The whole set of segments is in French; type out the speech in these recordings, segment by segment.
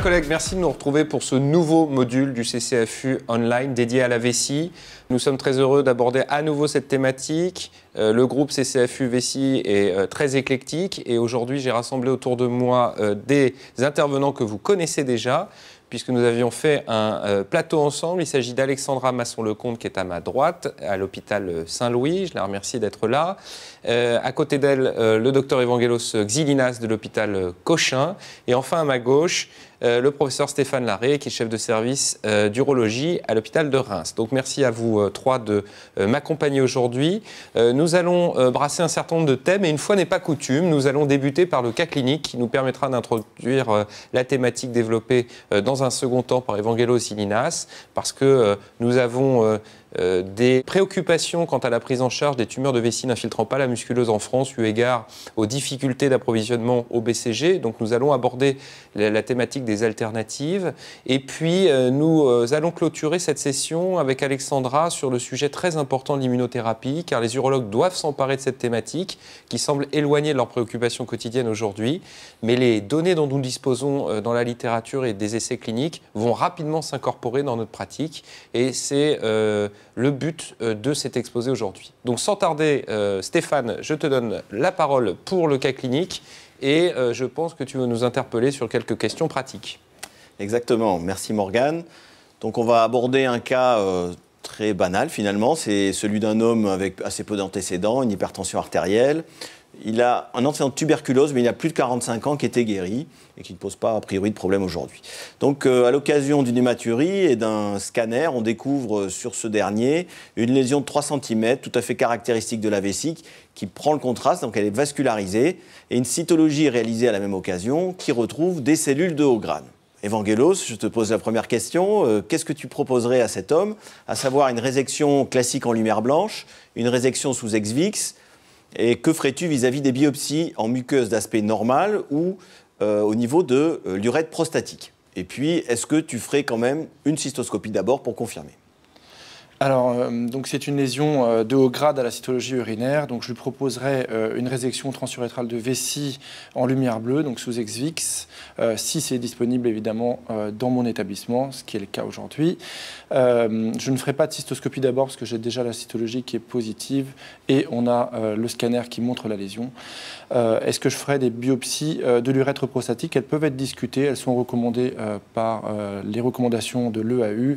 Chers collègues, merci de nous retrouver pour ce nouveau module du CCFU Online dédié à la vessie. Nous sommes très heureux d'aborder à nouveau cette thématique. Euh, le groupe CCFU Vessie est euh, très éclectique et aujourd'hui j'ai rassemblé autour de moi euh, des intervenants que vous connaissez déjà puisque nous avions fait un plateau ensemble. Il s'agit d'Alexandra Masson-Lecomte qui est à ma droite, à l'hôpital Saint-Louis. Je la remercie d'être là. à côté d'elle, le docteur Evangelos Xilinas de l'hôpital Cochin. Et enfin, à ma gauche, euh, le professeur Stéphane Larré, qui est chef de service euh, d'urologie à l'hôpital de Reims. Donc merci à vous euh, trois de m'accompagner aujourd'hui. nous allons brasser un certain nombre de thèmes et une fois n'est pas coutume, nous allons débuter par le cas clinique qui nous permettra d'introduire la thématique développée dans un second temps par Evangelos Ilinas, parce que nous avons euh, des préoccupations quant à la prise en charge des tumeurs de vessie n'infiltrant pas la musculeuse en France, eu égard aux difficultés d'approvisionnement au BCG. Donc nous allons aborder la, thématique des alternatives. Et puis euh, nous euh, allons clôturer cette session avec Alexandra sur le sujet très important de l'immunothérapie, car les urologues doivent s'emparer de cette thématique qui semble éloignée de leurs préoccupations quotidiennes aujourd'hui. Mais les données dont nous disposons dans la littérature et des essais cliniques vont rapidement s'incorporer dans notre pratique. Et c'est le but euh, de cet exposé aujourd'hui. Donc sans tarder, euh, Stéphane, je te donne la parole pour le cas clinique et euh, je pense que tu veux nous interpeller sur quelques questions pratiques. Exactement, merci Morgane. Donc on va aborder un cas très banal finalement, c'est celui d'un homme avec assez peu d'antécédents, une hypertension artérielle, il a un ancien de tuberculose, mais il a plus de 45 ans qui était guéri et qui ne pose pas a priori de problème aujourd'hui. Donc euh, à l'occasion d'une hématurie et d'un scanner, on découvre euh, sur ce dernier une lésion de 3 cm tout à fait caractéristique de la vessie qui prend le contraste, donc elle est vascularisée, et une cytologie réalisée à la même occasion qui retrouve des cellules de haut grade. Evangelos, je te pose la première question. Euh, qu'est-ce que tu proposerais à cet homme À savoir une résection classique en lumière blanche, une résection sous exvix et que ferais-tu vis-à-vis des biopsies en muqueuse d'aspect normal ou euh, au niveau de euh, l'urètre prostatique Et puis, est-ce que tu ferais quand même une cystoscopie d'abord pour confirmer alors, euh, donc c'est une lésion euh, de haut grade à la cytologie urinaire. Donc, je lui proposerai euh, une résection transurétrale de vessie en lumière bleue, donc sous Exvix, si c'est disponible évidemment dans mon établissement, ce qui est le cas aujourd'hui. je ne ferai pas de cystoscopie d'abord parce que j'ai déjà la cytologie qui est positive et on a le scanner qui montre la lésion. Est-ce que je ferai des biopsies de l'urètre prostatique Elles peuvent être discutées, elles sont recommandées par les recommandations de l'EAU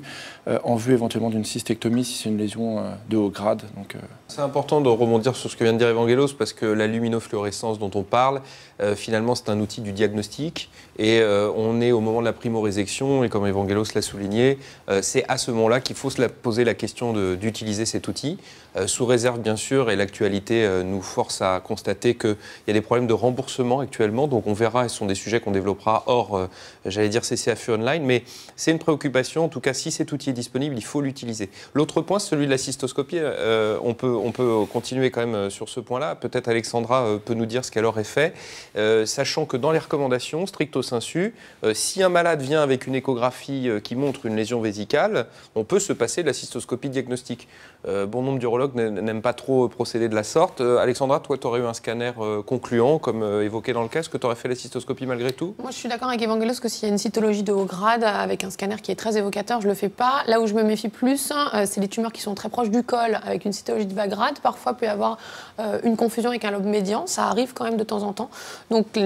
en vue éventuellement d'une cystectomie si c'est une lésion euh, de haut grade. Euh. c'est important de rebondir sur ce que vient de dire Evangelos parce que la luminofluorescence dont on parle, euh, finalement, c'est un outil du diagnostic et euh, on est au moment de la primo-résection et comme Evangelos l'a souligné, euh, c'est à ce moment-là qu'il faut se la poser la question d'utiliser cet outil, sous réserve bien sûr, et l'actualité nous force à constater qu'il y a des problèmes de remboursement actuellement, donc on verra, ce sont des sujets qu'on développera hors, j'allais dire, CCFU e Online, mais c'est une préoccupation, en tout cas si cet outil est disponible, il faut l'utiliser. L'autre point, celui de la cystoscopie, on, peut, on peut continuer quand même sur ce point-là, peut-être Alexandra peut nous dire ce qu'elle aurait fait. Euh, sachant que dans les recommandations, stricto sensu, euh, si un malade vient avec une échographie euh, qui montre une lésion vésicale, on peut se passer de la cystoscopie diagnostique. Euh, bon nombre d'urologues n'aiment pas trop procéder de la sorte. Euh, Alexandra, toi, tu aurais eu un scanner euh, concluant, comme évoqué dans le cas. Est-ce que tu aurais fait la cystoscopie malgré tout Moi, je suis d'accord avec Evangelos que s'il y a une cytologie de haut grade avec un scanner qui est très évocateur, je le fais pas. Là où je me méfie plus, hein, c'est les tumeurs qui sont très proches du col avec une cytologie de bas grade. Parfois, il peut y avoir une confusion avec un lobe médian. Ça arrive quand même de temps en temps. Donc,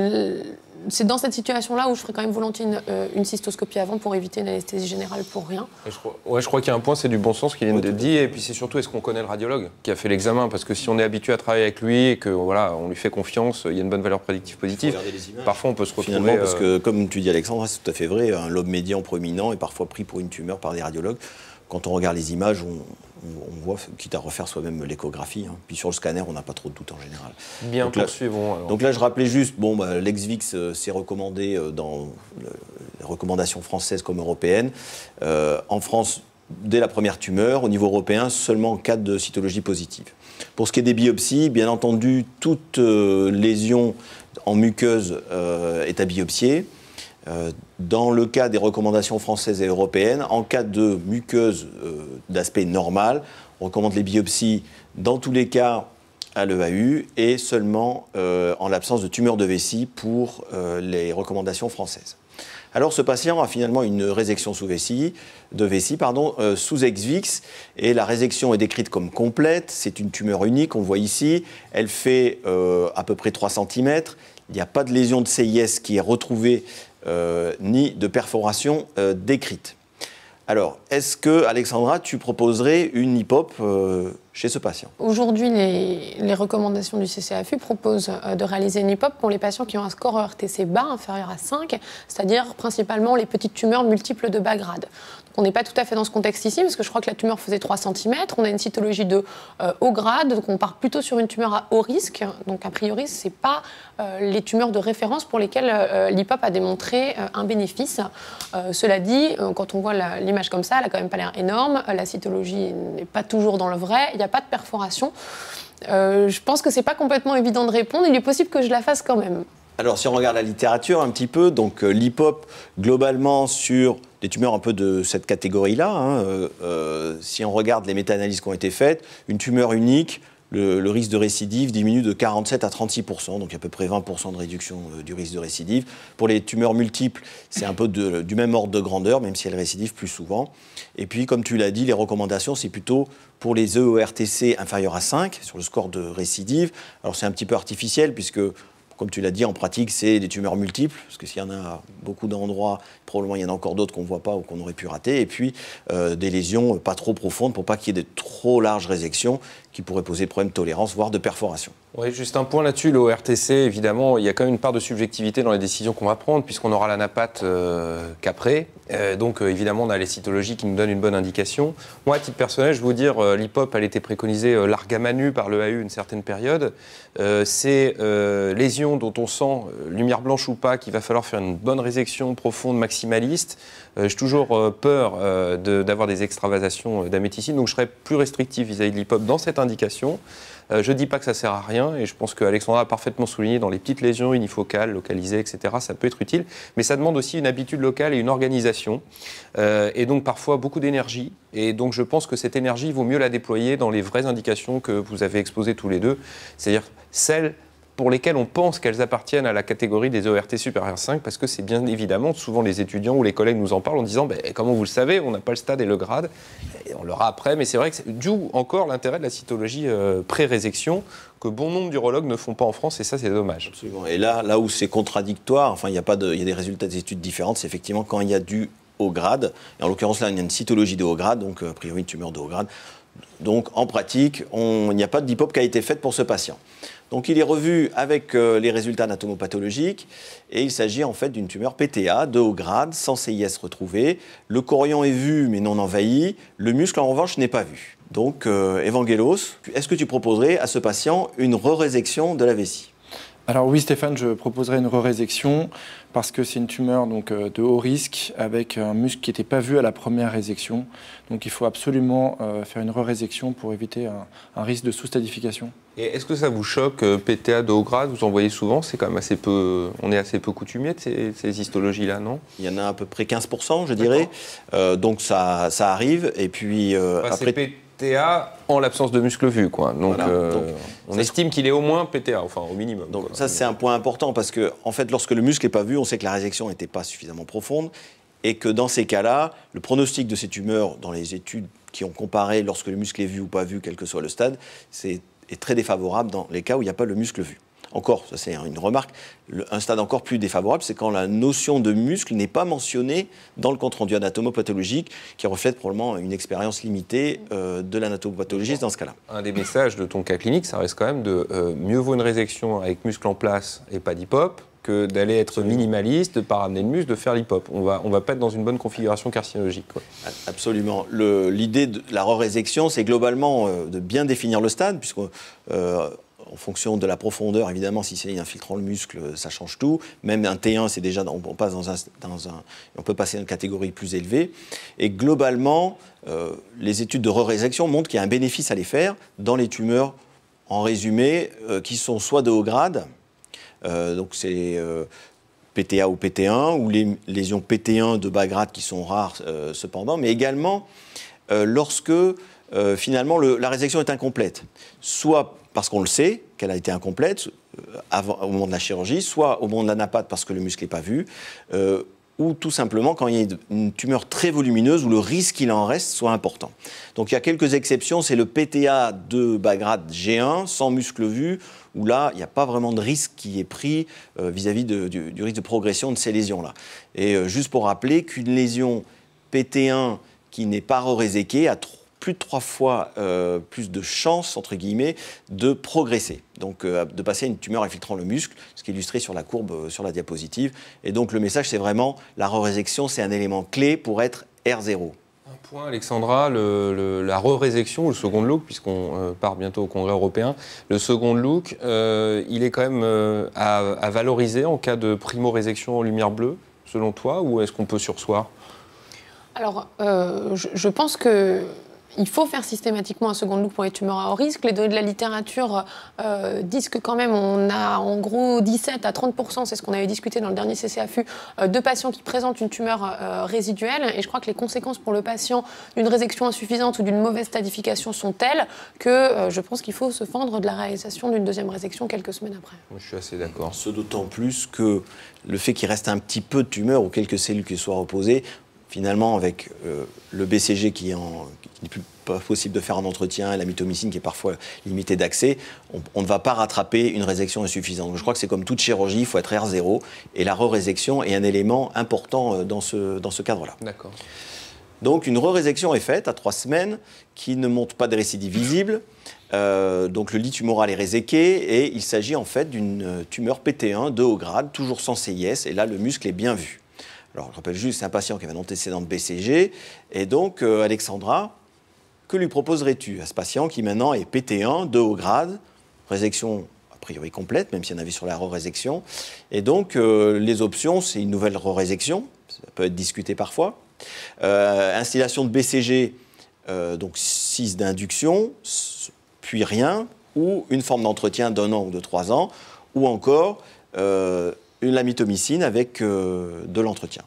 c'est dans cette situation-là où je ferais quand même volontiers euh, une, cystoscopie avant pour éviter une anesthésie générale pour rien. je crois, qu'il y a un point, c'est du bon sens qu'il vient de dire. Et puis c'est surtout, est-ce qu'on connaît le radiologue qui a fait l'examen Parce que si on est habitué à travailler avec lui et que voilà, on lui fait confiance, il y a une bonne valeur prédictive positive. Parfois, on peut se retrouver. Euh, parce que comme tu dis, Alexandre, c'est tout à fait vrai. Un lobe médian proéminent est parfois pris pour une tumeur par des radiologues. Quand on regarde les images, on, on voit, quitte à refaire soi-même l'échographie. Hein. Puis sur le scanner, on n'a pas trop de doute en général. Bien, donc poursuivons. Donc là, je rappelais juste, bon, bah, l'exvix, euh, s'est recommandé euh, dans les recommandations françaises comme européennes. Euh, en France, dès la première tumeur, au niveau européen, seulement en cas de cytologie positive. Pour ce qui est des biopsies, bien entendu, toute lésion en muqueuse est à biopsier dans le cas des recommandations françaises et européennes, en cas de muqueuse euh, d'aspect normal, on recommande les biopsies dans tous les cas à l'EAU et seulement euh, en l'absence de tumeur de vessie pour euh, les recommandations françaises. Alors ce patient a finalement une résection sous vessie, de vessie pardon, sous exvix et la résection est décrite comme complète, c'est une tumeur unique, on voit ici, elle fait à peu près 3 cm, il n'y a pas de lésion de CIS qui est retrouvée euh, ni de perforation euh, décrite. Alors, est-ce que, Alexandra, tu proposerais une hip euh, chez ce patient Aujourd'hui, les, recommandations du CCAFU proposent de réaliser une hop pour les patients qui ont un score e RTC bas inférieur à 5, c'est-à-dire principalement les petites tumeurs multiples de bas grade. On n'est pas tout à fait dans ce contexte ici, parce que je crois que la tumeur faisait 3 cm. On a une cytologie de euh, haut grade, donc on part plutôt sur une tumeur à haut risque. Donc a priori, ce n'est pas euh, les tumeurs de référence pour lesquelles euh, l'IPOP a démontré euh, un bénéfice. cela dit, quand on voit l'image comme ça, elle n'a quand même pas l'air énorme. la cytologie n'est pas toujours dans le vrai. Il n'y a pas de perforation. je pense que ce n'est pas complètement évident de répondre. Il est possible que je la fasse quand même. Alors, si on regarde la littérature un petit peu, donc euh, l'HIPOP, globalement, sur des tumeurs un peu de cette catégorie-là, hein, euh, euh, si on regarde les méta-analyses qui ont été faites, une tumeur unique, le, risque de récidive diminue de 47 à 36 donc à peu près 20 de réduction du risque de récidive. Pour les tumeurs multiples, c'est un peu du même ordre de grandeur, même si elles récidivent plus souvent. Et puis, comme tu l'as dit, les recommandations, c'est plutôt pour les EORTC inférieurs à 5 sur le score de récidive. Alors, c'est un petit peu artificiel, puisque comme tu l'as dit, en pratique, c'est des tumeurs multiples, parce que s'il y en a beaucoup d'endroits, probablement il y en a encore d'autres qu'on ne voit pas ou qu'on aurait pu rater, et puis euh, des lésions pas trop profondes pour pas qu'il y ait de trop larges résections qui pourraient poser problème de tolérance, voire de perforation. Oui, juste un point là-dessus, L'ORTC, évidemment, il y a quand même une part de subjectivité dans les décisions qu'on va prendre, puisqu'on aura la NAPAT euh, qu'après. Euh, donc, euh, évidemment, on a les cytologies qui nous donnent une bonne indication. Moi, à titre personnel, je vais vous dire, l'IPOP, elle été préconisée largamanu par le AU une certaine période. C'est lésion dont on sent, lumière blanche ou pas, qu'il va falloir faire une bonne résection profonde, maximaliste. J'ai toujours peur d'avoir des extravasations d'améthycine, donc je serais plus restrictif vis-à-vis de l'IPOP dans cette indication. Euh, je ne dis pas que ça sert à rien, et je pense qu'Alexandra a parfaitement souligné dans les petites lésions unifocales, localisées, etc., ça peut être utile, mais ça demande aussi une habitude locale et une organisation, euh, et donc parfois beaucoup d'énergie. Et donc je pense que cette énergie, vaut mieux la déployer dans les vraies indications que vous avez exposées tous les deux, c'est-à-dire celles pour lesquelles on pense qu'elles appartiennent à la catégorie des ORT supérieurs 5, parce que c'est bien évidemment, souvent les étudiants ou les collègues nous en parlent en disant ben, Comment vous le savez, on n'a pas le stade et le grade et On l'aura après, mais c'est vrai que c'est d'où encore l'intérêt de la cytologie euh, pré-résection que bon nombre d'urologues ne font pas en France, et ça, c'est dommage. Absolument. Et là, là où c'est contradictoire, enfin, il y, a pas de, y a des résultats d'études différentes, c'est effectivement quand il y a du haut grade, et en l'occurrence, là, il y a une cytologie de haut grade, donc euh, a priori une tumeur de haut grade. Donc, en pratique, il n'y a pas de DIPOP qui a été faite pour ce patient. Donc il est revu avec euh, les résultats anatomopathologiques et il s'agit en fait d'une tumeur PTA de haut grade, sans CIS retrouvée. Le corion est vu mais non envahi, le muscle en revanche n'est pas vu. Donc euh, Evangelos, est-ce que tu proposerais à ce patient une re-résection de la vessie alors oui Stéphane, je proposerai une re résection parce que c'est une tumeur donc, euh, de haut risque avec un muscle qui n'était pas vu à la première résection. Donc il faut absolument euh, faire une résection pour éviter un, risque de sous-stadification. Et est-ce que ça vous choque, euh, PTA de haut grade Vous en voyez souvent, c'est quand même assez peu, on est assez peu coutumier de ces, histologies-là, non Il y en a à peu près 15%, je dirais. donc ça, arrive. Et puis après. PTA en l'absence de muscle vu. Quoi. Donc, euh, on estime qu'il est au moins PTA, enfin au minimum. Donc ça c'est un point important parce que en fait lorsque le muscle n'est pas vu, on sait que la résection n'était pas suffisamment profonde et que dans ces cas-là, le pronostic de ces tumeurs dans les études qui ont comparé lorsque le muscle est vu ou pas vu, quel que soit le stade, c'est est très défavorable dans les cas où il n'y a pas le muscle vu encore, ça c'est une remarque, un stade encore plus défavorable, c'est quand la notion de muscle n'est pas mentionnée dans le compte rendu anatomopathologique, qui reflète probablement une expérience limitée euh, de l'anatomopathologiste dans ce cas-là. Un des messages de ton cas clinique, ça reste quand même de euh, mieux vaut une résection avec muscle en place et pas hop que d'aller être minimaliste, de ne pas ramener le muscle, de faire l'hip-hop. On va, on va pas être dans une bonne configuration carcinologique. Absolument. L'idée de la re résection, c'est globalement euh, de bien définir le stade, puisque en fonction de la profondeur, évidemment, si c'est infiltrant le muscle, ça change tout. Même un T1, c'est déjà, on, on peut passer dans une catégorie plus élevée. Et globalement, euh, les études de re-résection montrent qu'il y a un bénéfice à les faire dans les tumeurs, en résumé, euh, qui sont soit de haut grade, euh, donc c'est PTA ou PT1, ou les lésions PT1 de bas grade qui sont rares cependant, mais également lorsque euh, finalement, la résection est incomplète. Soit parce qu'on le sait, qu'elle a été incomplète euh, avant, au moment de la chirurgie, soit au moment de l'anapathe parce que le muscle n'est pas vu, euh, ou tout simplement quand il y a une tumeur très volumineuse où le risque qu'il en reste soit important. Donc il y a quelques exceptions, c'est le PTA de Bagrade G1, sans muscle vu, où là, il n'y a pas vraiment de risque qui est pris vis-à-vis du, risque de progression de ces lésions-là. Et juste pour rappeler qu'une lésion PT1 qui n'est pas réséquée a 3 plus de trois fois euh, plus de chances, entre guillemets, de progresser. Donc, euh, de passer à une tumeur infiltrant le muscle, ce qui est illustré sur la courbe, euh, sur la diapositive. Et donc, le message, c'est vraiment la re résection, c'est un élément clé pour être R0. Un point, Alexandra, le, la re-résection, le second look, puisqu'on part bientôt au Congrès européen, le second look, il est quand même à, valoriser en cas de primo-résection en lumière bleue, selon toi, ou est-ce qu'on peut sursoir Alors, je, je, pense que il faut faire systématiquement un second look pour les tumeurs à haut risque. Les données de la littérature euh, disent que quand même on a en gros 17 à 30%, c'est ce qu'on avait discuté dans le dernier CCAFU, euh, de patients qui présentent une tumeur euh, résiduelle. Et je crois que les conséquences pour le patient d'une résection insuffisante ou d'une mauvaise stadification sont telles que je pense qu'il faut se fendre de la réalisation d'une deuxième résection quelques semaines après. je suis assez d'accord. Ce d'autant plus que le fait qu'il reste un petit peu de tumeur ou quelques cellules qui soient reposées, finalement, avec le BCG qui en, il n'est plus possible de faire un entretien, la mitomycine qui est parfois limitée d'accès, on, ne va pas rattraper une résection insuffisante. je crois que c'est comme toute chirurgie, il faut être R0 et la re-résection est un élément important euh, dans ce, dans ce cadre-là. D'accord. Donc une re-résection est faite à trois semaines qui ne montre pas de récidive visible. Euh, donc le lit tumoral est réséqué et il s'agit en fait d'une euh, tumeur PT1 de haut grade, toujours sans CIS, et là le muscle est bien vu. Alors je rappelle juste, c'est un patient qui avait un antécédent de BCG, et donc Alexandra, que lui proposerais-tu à ce patient qui maintenant est PT1, de haut grade, résection a priori complète, même s'il y en avait sur la résection Et donc, euh, les options, c'est une nouvelle résection, ça peut être discuté parfois. Euh, installation de BCG, euh, donc 6 d'induction, puis rien, ou une forme d'entretien d'un an ou de trois ans, ou encore une, lamitomycine avec de l'entretien.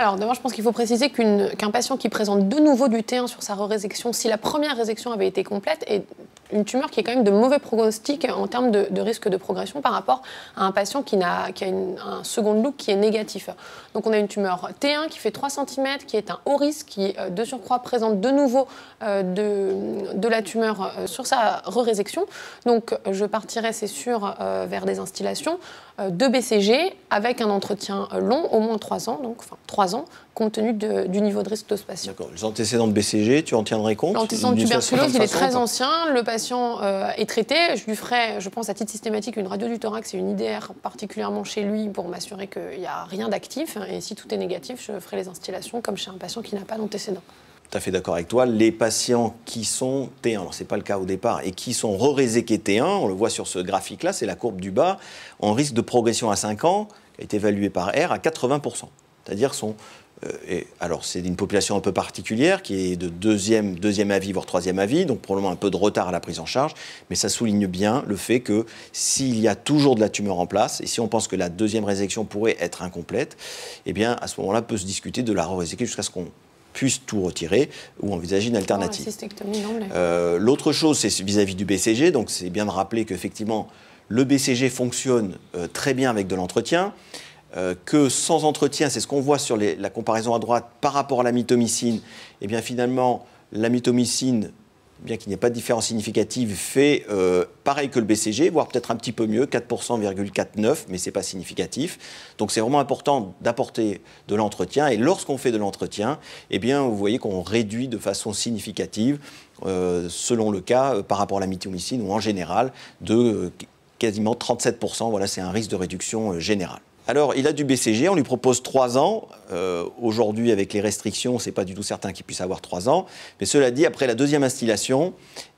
Alors d'abord, je pense qu'il faut préciser qu'un patient qui présente de nouveau du T1 sur sa résection, si la première résection avait été complète, est une tumeur qui est quand même de mauvais pronostic en termes de, risque de progression par rapport à un patient qui, a, un second look qui est négatif. Donc on a une tumeur T1 qui fait 3 cm, qui est un haut risque, qui euh, de surcroît présente de nouveau euh, de, la tumeur euh, sur sa re-résection. Donc je partirai, c'est sûr, vers des instillations. Euh, de BCG avec un entretien long, au moins 3 ans, donc enfin 3 ans, compte tenu du niveau de risque de ce patient. Les antécédents de BCG, tu en tiendrais compte L'antécédent de tuberculose, il est très ancien. Le patient euh, est traité. Je lui ferai, je pense, à titre systématique, une radio du thorax et une IDR particulièrement chez lui pour m'assurer qu'il n'y a rien d'actif. Et si tout est négatif, je ferai les installations comme chez un patient qui n'a pas d'antécédent tout à fait d'accord avec toi. Les patients qui sont T1, ce n'est pas le cas au départ, et qui sont re-réséqués T1, on le voit sur ce graphique-là, c'est la courbe du bas, en risque de progression à 5 ans, qui est évalué par R à 80%. C'est-à-dire sont euh, alors c'est une population un peu particulière qui est de deuxième, deuxième avis, voire troisième avis, donc probablement un peu de retard à la prise en charge, mais ça souligne bien le fait que s'il y a toujours de la tumeur en place, et si on pense que la deuxième résection pourrait être incomplète, eh bien à ce moment-là peut se discuter de la re réséquer jusqu'à ce qu'on puissent tout retirer ou envisager une ah, alternative. Euh, l'autre chose, c'est vis-à-vis du BCG. Donc, c'est bien de rappeler qu'effectivement, le BCG fonctionne euh, très bien avec de l'entretien. Euh, que sans entretien, c'est ce qu'on voit sur la comparaison à droite par rapport à la mitomycine, et eh bien finalement, la mitomycine bien qu'il n'y ait pas de différence significative, fait euh, pareil que le BCG, voire peut-être un petit peu mieux, 4,49%, mais ce n'est pas significatif. Donc c'est vraiment important d'apporter de l'entretien. Et lorsqu'on fait de l'entretien, eh bien, vous voyez qu'on réduit de façon significative, euh, selon le cas, euh, par rapport à la mitomycine ou en général, de quasiment 37%. Voilà, c'est un risque de réduction générale. Alors, il a du BCG, on lui propose trois ans. Euh, aujourd'hui, avec les restrictions, ce n'est pas du tout certain qu'il puisse avoir trois ans. Mais cela dit, après la deuxième installation,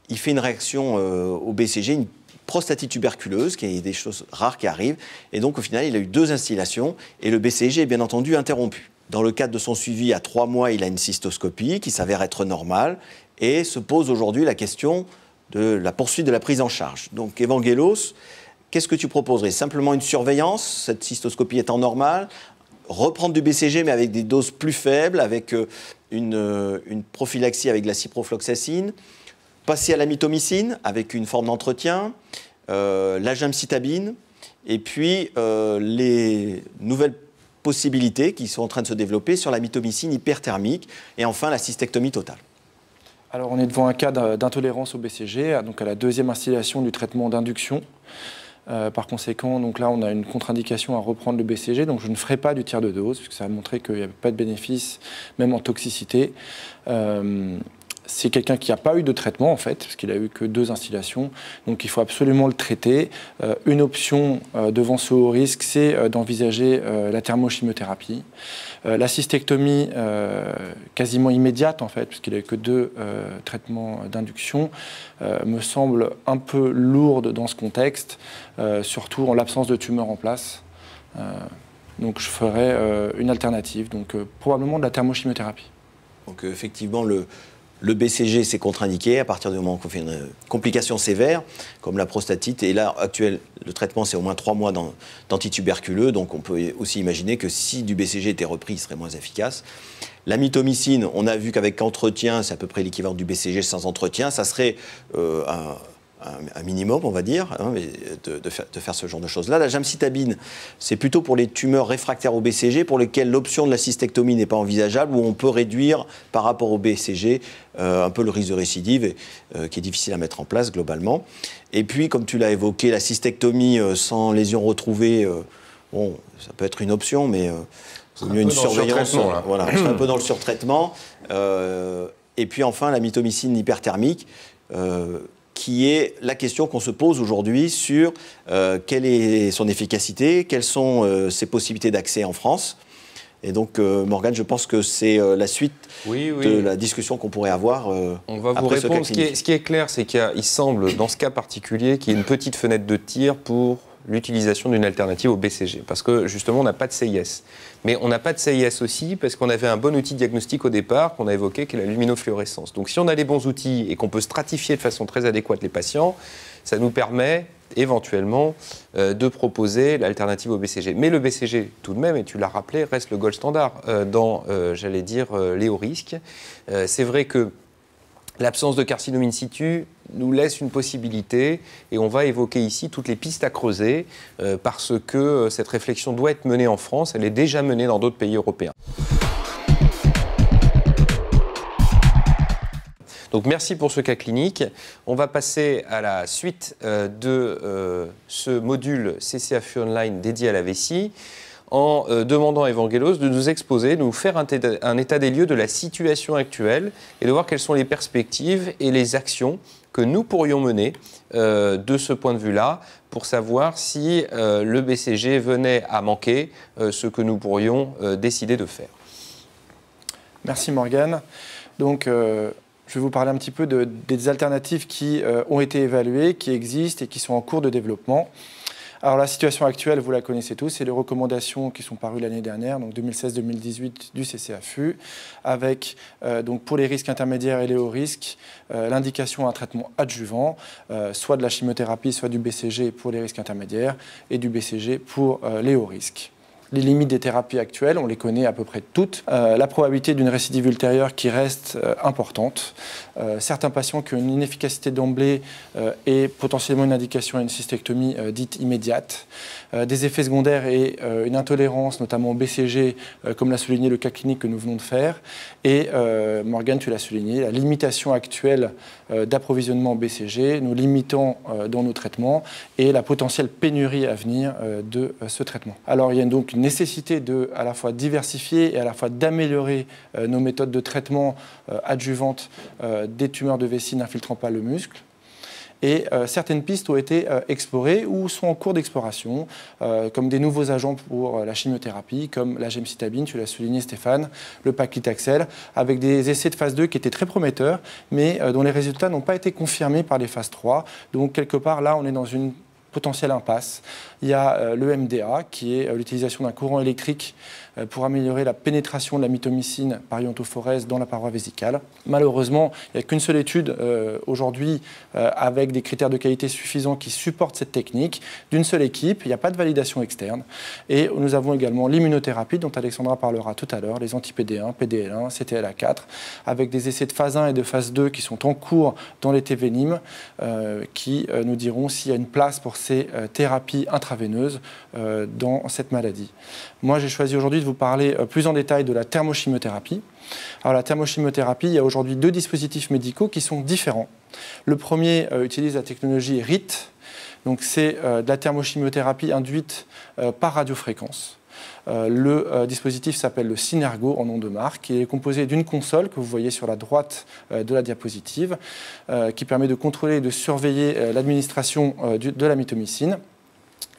il fait une réaction euh, au BCG, une prostatite tuberculeuse, qui est des choses rares qui arrivent. Et donc, au final, il a eu deux installations et le BCG est bien entendu interrompu. Dans le cadre de son suivi, à trois mois, il a une cystoscopie qui s'avère être normale et se pose aujourd'hui la question de la poursuite de la prise en charge. Donc, Evangelos Qu'est-ce que tu proposerais Simplement une surveillance, cette cystoscopie étant normale, reprendre du BCG mais avec des doses plus faibles, avec euh, euh, une, prophylaxie avec la ciprofloxacine, passer à la mitomycine avec une forme d'entretien, euh, la gemcitabine, et puis les nouvelles possibilités qui sont en train de se développer sur la mitomycine hyperthermique et enfin la cystectomie totale. Alors on est devant un cas d'intolérance au BCG, donc à la deuxième installation du traitement d'induction. Euh, par conséquent, donc là, on a une contre-indication à reprendre le BCG. Donc, je ne ferai pas du tiers de dose, puisque ça a montré qu'il n'y avait pas de bénéfice, même en toxicité. Euh, c'est quelqu'un qui n'a pas eu de traitement en fait, parce qu'il a eu que deux instillations. Donc il faut absolument le traiter. Euh, une option euh, devant ce haut risque, c'est euh, d'envisager la thermochimiothérapie. la cystectomie quasiment immédiate en fait, puisqu'il a eu que deux traitements d'induction, me semble un peu lourde dans ce contexte, surtout en l'absence de tumeur en place. donc je ferai une alternative, donc probablement de la thermochimiothérapie. Donc effectivement, le, le BCG, c'est contre-indiqué à partir du moment qu'on fait une complication sévère, comme la prostatite. Et là, actuel, le traitement, c'est au moins trois mois d'antituberculeux. Donc, on peut aussi imaginer que si du BCG était repris, il serait moins efficace. La mitomycine, on a vu qu'avec entretien, c'est à peu près l'équivalent du BCG sans entretien. Ça serait euh, un un, minimum, on va dire, hein, de, faire, ce genre de choses-là. La gemcitabine, c'est plutôt pour les tumeurs réfractaires au BCG, pour lesquelles l'option de la cystectomie n'est pas envisageable, où on peut réduire par rapport au BCG euh, un peu le risque de récidive, euh, qui est difficile à mettre en place globalement. Et puis, comme tu l'as évoqué, la cystectomie euh, sans lésion retrouvée, bon, ça peut être une option, mais c'est une surveillance. un peu dans le surtraitement. et puis enfin, la mitomycine hyperthermique qui est la question qu'on se pose aujourd'hui sur euh, quelle est son efficacité, quelles sont euh, ses possibilités d'accès en France. Et donc, euh, Morgane, je pense que c'est la suite de la discussion qu'on pourrait avoir. On va vous répondre. Ce, qui est, ce, qui est, clair, c'est qu'il semble, dans ce cas particulier, qu'il y ait une petite fenêtre de tir pour l'utilisation d'une alternative au BCG, parce que justement, on n'a pas de CIS. Mais on n'a pas de CIS aussi parce qu'on avait un bon outil diagnostique au départ qu'on a évoqué, qui est la luminofluorescence. Donc si on a les bons outils et qu'on peut stratifier de façon très adéquate les patients, ça nous permet éventuellement euh, de proposer l'alternative au BCG. Mais le BCG, tout de même, et tu l'as rappelé, reste le gold standard euh, dans, euh, j'allais dire, les hauts risques. C'est vrai que l'absence de carcinome in situ nous laisse une possibilité et on va évoquer ici toutes les pistes à creuser euh, parce que euh, cette réflexion doit être menée en France, elle est déjà menée dans d'autres pays européens. Donc merci pour ce cas clinique. On va passer à la suite euh, de ce module CCAFU Online dédié à la vessie en demandant à Evangelos de nous exposer, de nous faire un état des lieux de la situation actuelle et de voir quelles sont les perspectives et les actions que nous pourrions mener euh, de ce point de vue-là pour savoir si euh, le BCG venait à manquer euh, ce que nous pourrions décider de faire. Merci Morgane. Donc, je vais vous parler un petit peu des alternatives qui ont été évaluées, qui existent et qui sont en cours de développement. Alors la situation actuelle, vous la connaissez tous, c'est les recommandations qui sont parues l'année dernière, donc 2016-2018 du CCAFU, avec euh, donc pour les risques intermédiaires et les hauts risques, euh, l'indication à un traitement adjuvant, euh, soit de la chimiothérapie, soit du BCG pour les risques intermédiaires et du BCG pour les hauts risques. Les limites des thérapies actuelles, on les connaît à peu près toutes. Euh, la probabilité d'une récidive ultérieure qui reste euh, importante. Euh, certains patients qui ont une inefficacité d'emblée et potentiellement une indication à une cystectomie dite immédiate. des effets secondaires et une intolérance, notamment au BCG, comme l'a souligné le cas clinique que nous venons de faire. Et Morgane, tu l'as souligné, la limitation actuelle d'approvisionnement BCG, nous limitant dans nos traitements et la potentielle pénurie à venir de ce traitement. Alors il y a donc une nécessité de à la fois diversifier et à la fois d'améliorer euh, nos méthodes de traitement euh, adjuvantes euh, des tumeurs de vessie n'infiltrant pas le muscle. Et certaines pistes ont été explorées ou sont en cours d'exploration, comme des nouveaux agents pour la chimiothérapie, comme la gemcitabine, tu l'as souligné Stéphane, le paclitaxel, avec des essais de phase 2 qui étaient très prometteurs, mais dont les résultats n'ont pas été confirmés par les phases 3. Donc quelque part, là, on est dans une potentielle impasse. Il y a euh, le MDA, qui est euh, l'utilisation d'un courant électrique euh, pour améliorer la pénétration de la mitomycine par iontophorèse dans la paroi vésicale. Malheureusement, il n'y a qu'une seule étude aujourd'hui avec des critères de qualité suffisants qui supportent cette technique, d'une seule équipe, il n'y a pas de validation externe. Et nous avons également l'immunothérapie, dont Alexandra parlera tout à l'heure, les anti-PD1, PDL1, CTLA4, avec des essais de phase 1 et de phase 2 qui sont en cours dans les tévenimes, qui nous diront s'il y a une place pour ces thérapies intra veineuse euh, dans cette maladie. Moi, j'ai choisi aujourd'hui de vous parler euh, plus en détail de la thermochimiothérapie. Alors la thermochimiothérapie, il y a aujourd'hui deux dispositifs médicaux qui sont différents. Le premier euh, utilise la technologie RIT, donc c'est de la thermochimiothérapie induite par radiofréquence. le dispositif s'appelle le Synergo en nom de marque. et est composé d'une console que vous voyez sur la droite de la diapositive qui permet de contrôler et de surveiller l'administration de la mitomycine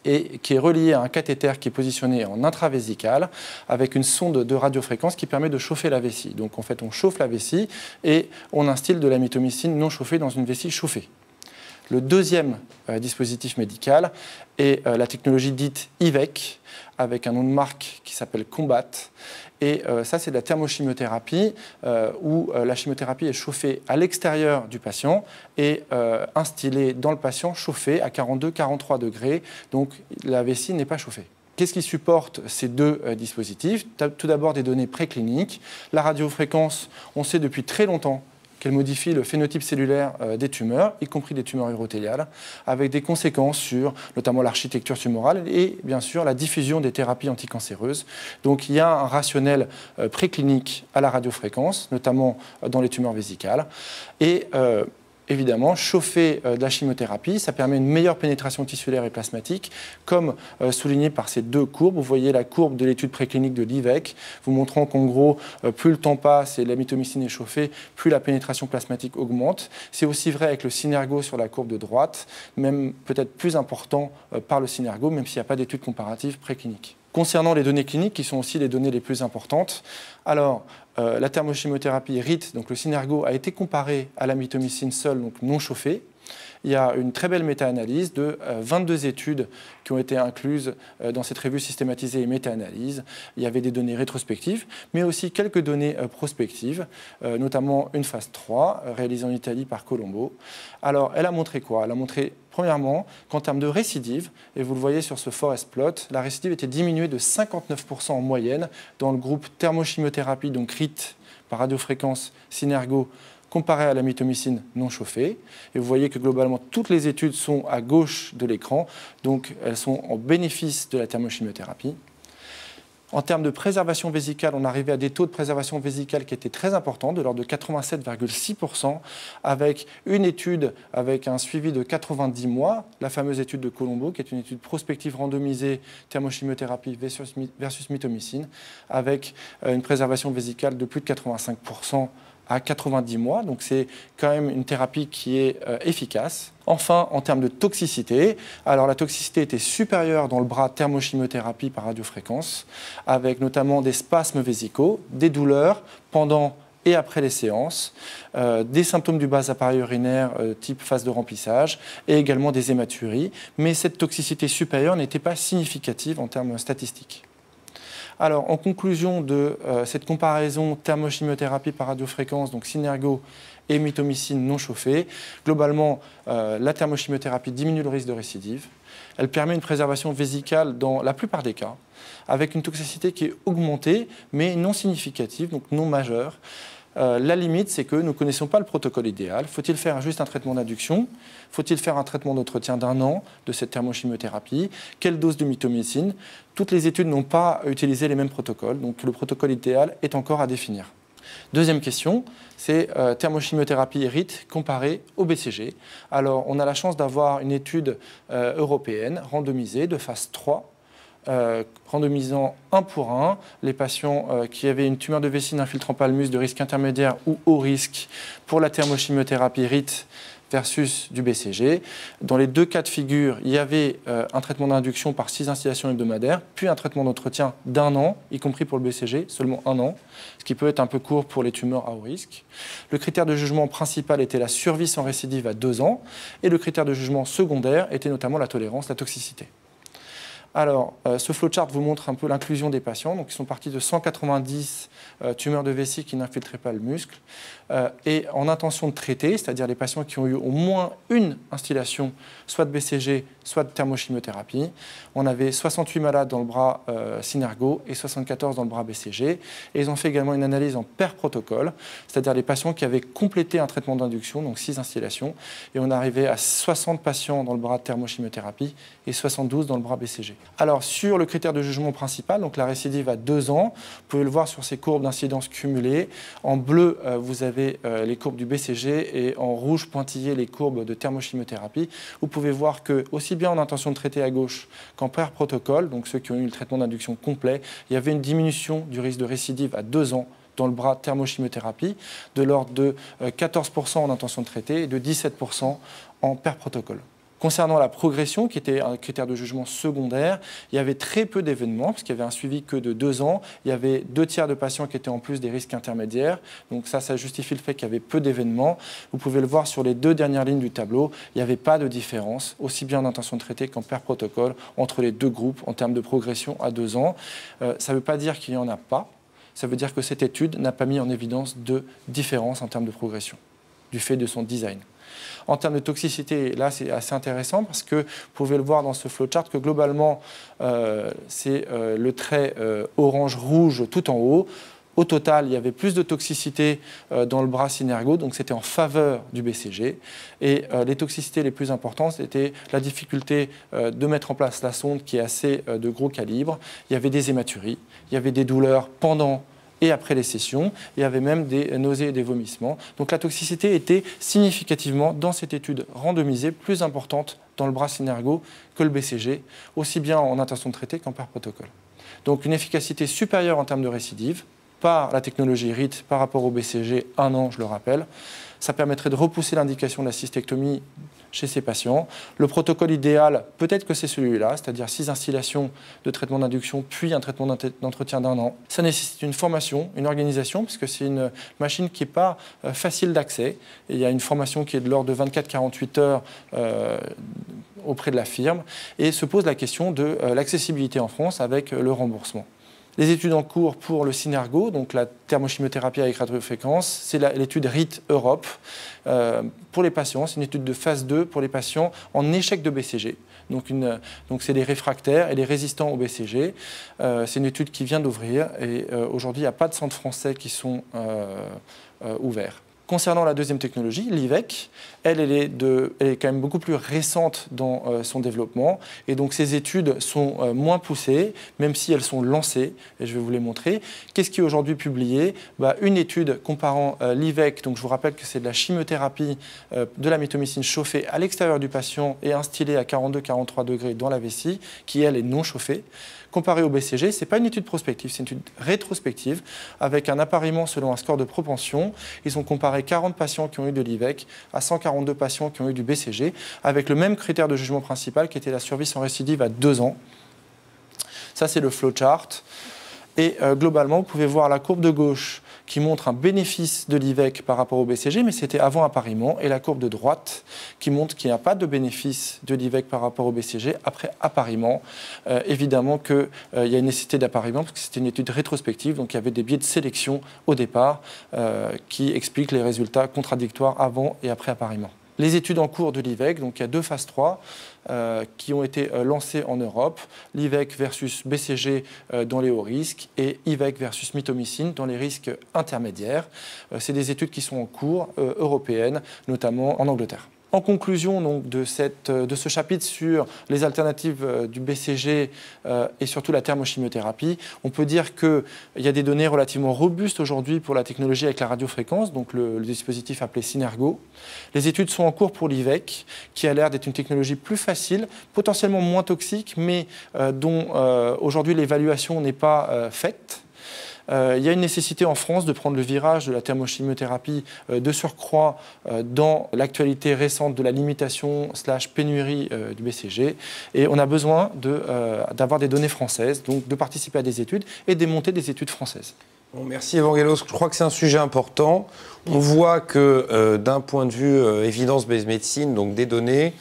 et qui est relié à un cathéter qui est positionné en intravésical avec une sonde de radiofréquence qui permet de chauffer la vessie. Donc en fait, on chauffe la vessie et on instille de la mitomycine non chauffée dans une vessie chauffée. Le deuxième euh, dispositif médical est euh, la technologie dite IVEC, avec un nom de marque qui s'appelle Combat, et euh, ça, c'est de la thermochimiothérapie euh, où euh, la chimiothérapie est chauffée à l'extérieur du patient et instillée dans le patient, chauffée à 42-43 degrés. Donc la vessie n'est pas chauffée. Qu'est-ce qui supporte ces deux dispositifs Tout d'abord des données précliniques. La radiofréquence, on sait depuis très longtemps qu'elle modifie le phénotype cellulaire euh, des tumeurs, y compris des tumeurs urothéliales, avec des conséquences sur notamment l'architecture tumorale et bien sûr la diffusion des thérapies anticancéreuses. Donc il y a un rationnel euh, préclinique à la radiofréquence, notamment euh, dans les tumeurs vésicales. Et évidemment, chauffer euh, de la chimiothérapie. Ça permet une meilleure pénétration tissulaire et plasmatique, comme euh, souligné par ces deux courbes. Vous voyez la courbe de l'étude préclinique de l'IVEC, vous montrant qu'en gros, euh, plus le temps passe et la mitomycine est chauffée, plus la pénétration plasmatique augmente. C'est aussi vrai avec le synergo sur la courbe de droite, même peut-être plus important par le synergo, même s'il n'y a pas d'étude comparative préclinique. Concernant les données cliniques, qui sont aussi les données les plus importantes, alors euh, la thermochimiothérapie RIT, donc le Synergo, a été comparée à la mitomycine seule, donc non chauffée, il y a une très belle méta-analyse de 22 euh, études qui ont été incluses euh, dans cette revue systématisée et méta-analyse. Il y avait des données rétrospectives, mais aussi quelques données euh, prospectives, notamment une phase 3 réalisée en Italie par Colombo. Alors, elle a montré quoi Elle a montré Premièrement, qu'en termes de récidive, et vous le voyez sur ce forest plot, la récidive était diminuée de 59% en moyenne dans le groupe thermochimiothérapie, donc RIT par radiofréquence, synergo, comparé à la mitomycine non chauffée. Et vous voyez que globalement, toutes les études sont à gauche de l'écran, donc elles sont en bénéfice de la thermochimiothérapie. En termes de préservation vésicale, on arrivait à des taux de préservation vésicale qui étaient très importants, de l'ordre de 87,6%, avec une étude avec un suivi de 90 mois, la fameuse étude de Colombo, qui est une étude prospective randomisée thermochimiothérapie versus, versus mitomycine, avec euh, une préservation vésicale de plus de 85% à 90 mois. Donc c'est quand même une thérapie qui est euh, efficace. Enfin, en termes de toxicité, alors la toxicité était supérieure dans le bras thermochimiothérapie par radiofréquence, avec notamment des spasmes vésicaux, des douleurs pendant et après les séances, euh, des symptômes du bas appareil urinaire euh, type phase de remplissage et également des hématuries. Mais cette toxicité supérieure n'était pas significative en termes statistiques. Alors, en conclusion de euh, cette comparaison thermochimiothérapie par radiofréquence, donc Synergo et mitomycine non chauffée, globalement, euh, la thermochimiothérapie diminue le risque de récidive. Elle permet une préservation vésicale dans la plupart des cas, avec une toxicité qui est augmentée, mais non significative, donc non majeure. Euh, la limite, c'est que nous ne connaissons pas le protocole idéal. Faut-il faire juste un traitement d'induction Faut-il faire un traitement d'entretien d'un an de cette thermochimiothérapie Quelle dose de mitomycine Toutes les études n'ont pas utilisé les mêmes protocoles, donc le protocole idéal est encore à définir. Deuxième question, c'est euh, thermochimiothérapie et comparée au BCG. Alors, on a la chance d'avoir une étude euh, européenne randomisée de phase 3 euh, randomisant un pour un les patients euh, qui avaient une tumeur de vessie infiltrant palmus de risque intermédiaire ou haut risque pour la thermochimiothérapie RIT versus du BCG. Dans les deux cas de figure, il y avait euh, un traitement d'induction par six installations hebdomadaires, puis un traitement d'entretien d'un an, y compris pour le BCG, seulement un an, ce qui peut être un peu court pour les tumeurs à haut risque. Le critère de jugement principal était la survie sans récidive à deux ans, et le critère de jugement secondaire était notamment la tolérance, la toxicité. Alors, euh, ce flowchart vous montre un peu l'inclusion des patients. Donc, ils sont partis de 190 euh, tumeurs de vessie qui n'infiltraient pas le muscle. Euh, et en intention de traiter, c'est-à-dire les patients qui ont eu au moins une installation, soit de BCG, soit de thermochimiothérapie. On avait 68 malades dans le bras euh, Synergo et 74 dans le bras BCG. Et ils ont fait également une analyse en per protocole, c'est-à-dire les patients qui avaient complété un traitement d'induction, donc 6 installations, et on arrivait à 60 patients dans le bras thermochimiothérapie et 72 dans le bras BCG. Alors sur le critère de jugement principal, donc la récidive à 2 ans, vous pouvez le voir sur ces courbes d'incidence cumulées. En bleu, euh, vous avez euh, les courbes du BCG et en rouge pointillé les courbes de thermochimiothérapie. Vous pouvez voir que, aussi bien en intention de traiter à gauche qu'en père protocole donc ceux qui ont eu le traitement d'induction complet, il y avait une diminution du risque de récidive à deux ans dans le bras thermochimiothérapie, de l'ordre de 14% euh, en intention de traiter et de 17% en pair protocole. Concernant la progression, qui était un critère de jugement secondaire, il y avait très peu d'événements, puisqu'il qu'il y avait un suivi que de deux ans. Il y avait deux tiers de patients qui étaient en plus des risques intermédiaires. Donc ça, ça justifie le fait qu'il y avait peu d'événements. Vous pouvez le voir sur les deux dernières lignes du tableau, il n'y avait pas de différence, aussi bien en intention de traiter qu'en per protocole, entre les deux groupes en termes de progression à deux ans. Euh, ça ne veut pas dire qu'il n'y en a pas. Ça veut dire que cette étude n'a pas mis en évidence de différence en termes de progression, du fait de son design. En termes de toxicité, là, c'est assez intéressant parce que vous pouvez le voir dans ce flowchart que globalement, euh, c'est euh, le trait euh, orange-rouge tout en haut. Au total, il y avait plus de toxicité dans le bras synergo, donc c'était en faveur du BCG. Et les toxicités les plus importantes, c'était la difficulté de mettre en place la sonde qui est assez de gros calibre. Il y avait des hématuries, il y avait des douleurs pendant et après les sessions. Il y avait même des nausées et des vomissements. Donc la toxicité était significativement, dans cette étude randomisée, plus importante dans le bras synergo que le BCG, aussi bien en intention de traiter qu'en par protocole. Donc une efficacité supérieure en termes de récidive par la technologie RIT par rapport au BCG, un an, je le rappelle. Ça permettrait de repousser l'indication de la cystectomie chez ces patients. Le protocole idéal, peut-être que c'est celui-là, c'est-à-dire six installations de traitement d'induction, puis un traitement d'entretien d'un an. Ça nécessite une formation, une organisation, puisque c'est une machine qui n'est pas euh, facile d'accès. Il y a une formation qui est de l'ordre de 24-48 heures euh, auprès de la firme, et se pose la question de euh, l'accessibilité en France avec le remboursement les études en cours pour le Synergo, donc la thermochimiothérapie avec radiofréquence, c'est l'étude RIT Europe euh, pour les patients. C'est une étude de phase 2 pour les patients en échec de BCG. Donc, c'est les réfractaires et les résistants au BCG. Euh, c'est une étude qui vient d'ouvrir et euh, aujourd'hui, il n'y a pas de centres français qui sont ouverts. Concernant la deuxième technologie, l'IVEC, elle, est, est quand même beaucoup plus récente dans euh, son développement. Et donc ces études sont euh, moins poussées, même si elles sont lancées, et je vais vous les montrer. Qu'est-ce qui est aujourd'hui publié bah, Une étude comparant euh, l'IVEC, donc je vous rappelle que c'est de la chimiothérapie de la mitomycine chauffée à l'extérieur du patient et instillée à 42-43 degrés dans la vessie, qui elle est non chauffée. Comparée au BCG, ce n'est pas une étude prospective, c'est une étude rétrospective avec un appariement selon un score de propension. Ils ont comparé 40 patients qui ont eu de l'IVEC à 140 de patients qui ont eu du BCG, avec le même critère de jugement principal qui était la survie sans récidive à 2 ans. Ça, c'est le flowchart. Et euh, globalement, vous pouvez voir la courbe de gauche qui montre un bénéfice de l'IVEC par rapport au BCG, mais c'était avant appariement, et la courbe de droite qui montre qu'il n'y a pas de bénéfice de l'IVEC par rapport au BCG après appariement. Euh, évidemment qu'il euh, y a une nécessité d'appariement, parce que c'était une étude rétrospective, donc il y avait des biais de sélection au départ euh, qui expliquent les résultats contradictoires avant et après appariement les études en cours de l'IVEC, donc il y a deux phases 3. Euh, qui ont été euh, lancées en Europe, l'IVEC versus BCG euh, dans les hauts risques et l'IVEC versus mitomycine dans les risques intermédiaires. C'est des études qui sont en cours européennes, notamment en Angleterre. En conclusion donc, de, cette, euh, de ce chapitre sur les alternatives euh, du BCG euh, et surtout la thermochimiothérapie, on peut dire qu'il y a des données relativement robustes aujourd'hui pour la technologie avec la radiofréquence, donc le, dispositif appelé Synergo. Les études sont en cours pour l'IVEC, qui a l'air d'être une technologie plus facile, potentiellement moins toxique, mais dont aujourd'hui l'évaluation n'est pas faite. Euh, il y a une nécessité en France de prendre le virage de la thermochimiothérapie euh, de surcroît euh, dans l'actualité récente de la limitation slash pénurie du BCG. Et on a besoin d'avoir des données françaises, donc de participer à des études et de démonter des études françaises. Bon, merci Evangelos. Je crois que c'est un sujet important. On voit que d'un point de vue évidence base médecine, donc des données,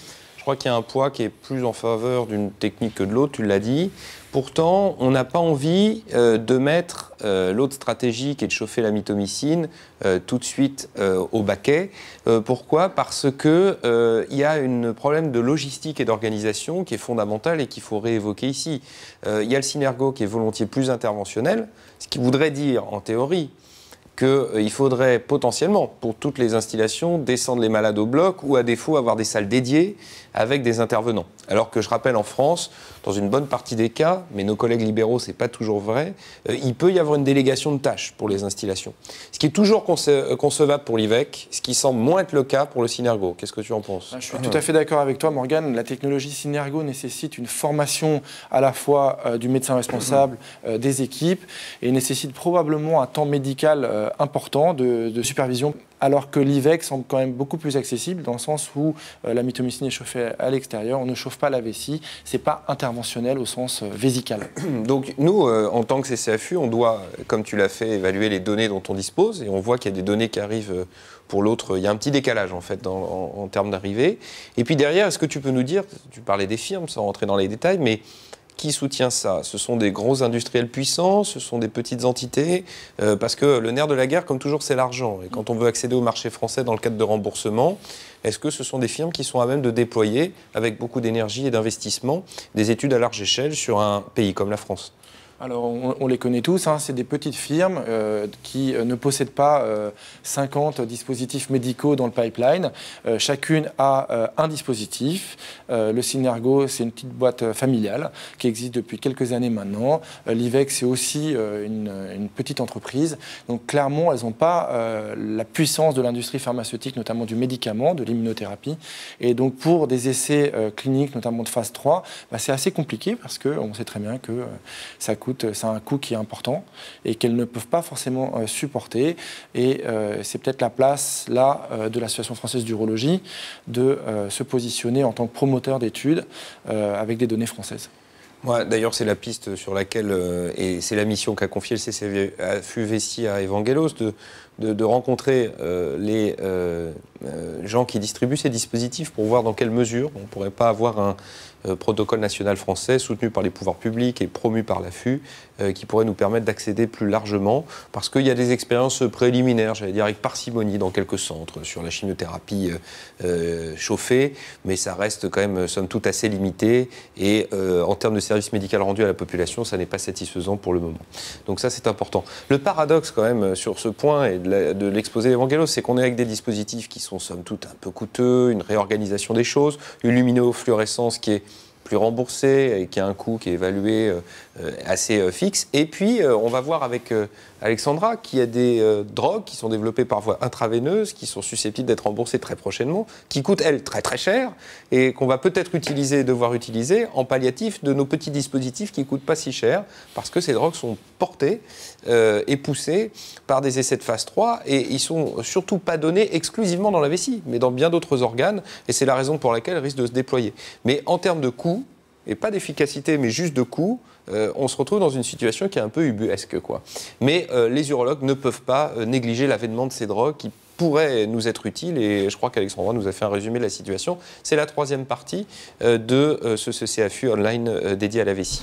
je crois qu'il y a un poids qui est plus en faveur d'une technique que de l'autre, tu l'as dit. Pourtant, on n'a pas envie euh, de mettre euh, l'autre stratégie qui est de chauffer la mitomycine euh, tout de suite au baquet. pourquoi Parce que il y a un problème de logistique et d'organisation qui est fondamental et qu'il faut réévoquer ici. Il y a le synergo qui est volontiers plus interventionnel, ce qui voudrait dire en théorie qu'il euh, faudrait potentiellement, pour toutes les installations, descendre les malades au bloc ou à défaut avoir des salles dédiées avec des intervenants. Alors que je rappelle en France, dans une bonne partie des cas, mais nos collègues libéraux, c'est pas toujours vrai, euh, il peut y avoir une délégation de tâches pour les installations. Ce qui est toujours euh, concevable pour l'IVEC, ce qui semble moins être le cas pour le Synergo. Qu'est-ce que tu en penses ah, Je suis ah. tout à fait d'accord avec toi, Morgane. La technologie Synergo nécessite une formation à la fois euh, du médecin responsable, des équipes, et nécessite probablement un temps médical important de supervision alors que l'IVEC semble quand même beaucoup plus accessible dans le sens où euh, la mitomycine est chauffée à l'extérieur, on ne chauffe pas la vessie, c'est pas interventionnel au sens euh, vésical. Donc nous, euh, en tant que CCFU, on doit, comme tu l'as fait, évaluer les données dont on dispose et on voit qu'il y a des données qui arrivent pour l'autre. Il y a un petit décalage en fait en, en termes d'arrivée. Et puis derrière, est-ce que tu peux nous dire, tu parlais des firmes sans rentrer dans les détails, mais qui soutient ça Ce sont des gros industriels puissants, ce sont des petites entités, euh, parce que le nerf de la guerre, comme toujours, c'est l'argent. Et quand on veut accéder au marché français dans le cadre de remboursement, est-ce que ce sont des firmes qui sont à même de déployer, avec beaucoup d'énergie et d'investissement, des études à large échelle sur un pays comme la France alors, on, les connaît tous. Hein. c'est des petites firmes euh, qui euh, ne possèdent pas 50 euh, dispositifs médicaux dans le pipeline. chacune a un dispositif. le Synergo, c'est une petite boîte familiale qui existe depuis quelques années maintenant. L'IVEX, c'est aussi une, petite entreprise. Donc, clairement, elles n'ont pas la puissance de l'industrie pharmaceutique, notamment du médicament, de l'immunothérapie. Et donc, pour des essais cliniques, notamment de phase 3, bah, c'est assez compliqué parce qu'on sait très bien que ça coûte euh, c'est un coût qui est important et qu'elles ne peuvent pas forcément euh, supporter. Et euh, c'est peut-être la place, là, de l'Association française d'urologie de se positionner en tant que promoteur d'études avec des données françaises. Moi, D'ailleurs, c'est la piste sur laquelle, et c'est la mission qu'a confiée le CCFUVC à Evangelos, de, de, rencontrer les gens qui distribuent ces dispositifs pour voir dans quelle mesure on ne pourrait pas avoir un, euh, protocole national français soutenu par les pouvoirs publics et promu par l'AFU euh, qui pourrait nous permettre d'accéder plus largement parce qu'il y a des expériences préliminaires, j'allais dire avec parcimonie dans quelques centres sur la chimiothérapie euh, chauffée, mais ça reste quand même somme toute assez limité et en termes de services médical rendus à la population, ça n'est pas satisfaisant pour le moment. Donc ça c'est important. Le paradoxe quand même sur ce point et de l'exposé d'Evangelos, c'est qu'on est avec des dispositifs qui sont somme toute un peu coûteux, une réorganisation des choses, une luminofluorescence qui est remboursé et qui a un coût qui est évalué euh, euh, assez euh, fixe. Et puis, on va voir avec Alexandra qu'il y a des drogues qui sont développées par voie intraveineuse, qui sont susceptibles d'être remboursées très prochainement, qui coûtent, elles, très très cher et qu'on va peut-être utiliser, devoir utiliser en palliatif de nos petits dispositifs qui ne coûtent pas si cher parce que ces drogues sont portées euh, est poussé par des essais de phase 3 et ils sont surtout pas donnés exclusivement dans la vessie, mais dans bien d'autres organes et c'est la raison pour laquelle ils risquent de se déployer. Mais en termes de coût, et pas d'efficacité, mais juste de coût, euh, on se retrouve dans une situation qui est un peu ubuesque. Quoi. Mais euh, les urologues ne peuvent pas négliger l'avènement de ces drogues qui pourraient nous être utiles Et je crois qu'Alexandre nous a fait un résumé de la situation. C'est la troisième partie de ce, CFU online dédié à la vessie.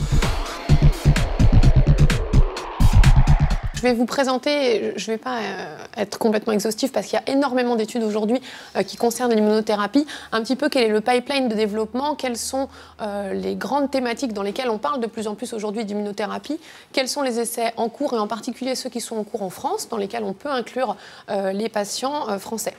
Je vais vous présenter, je ne vais pas euh, être complètement exhaustif parce qu'il y a énormément d'études aujourd'hui euh, qui concernent l'immunothérapie. Un petit peu quel est le pipeline de développement, quelles sont euh, les grandes thématiques dans lesquelles on parle de plus en plus aujourd'hui d'immunothérapie, quels sont les essais en cours et en particulier ceux qui sont en cours en France, dans lesquels on peut inclure les patients français.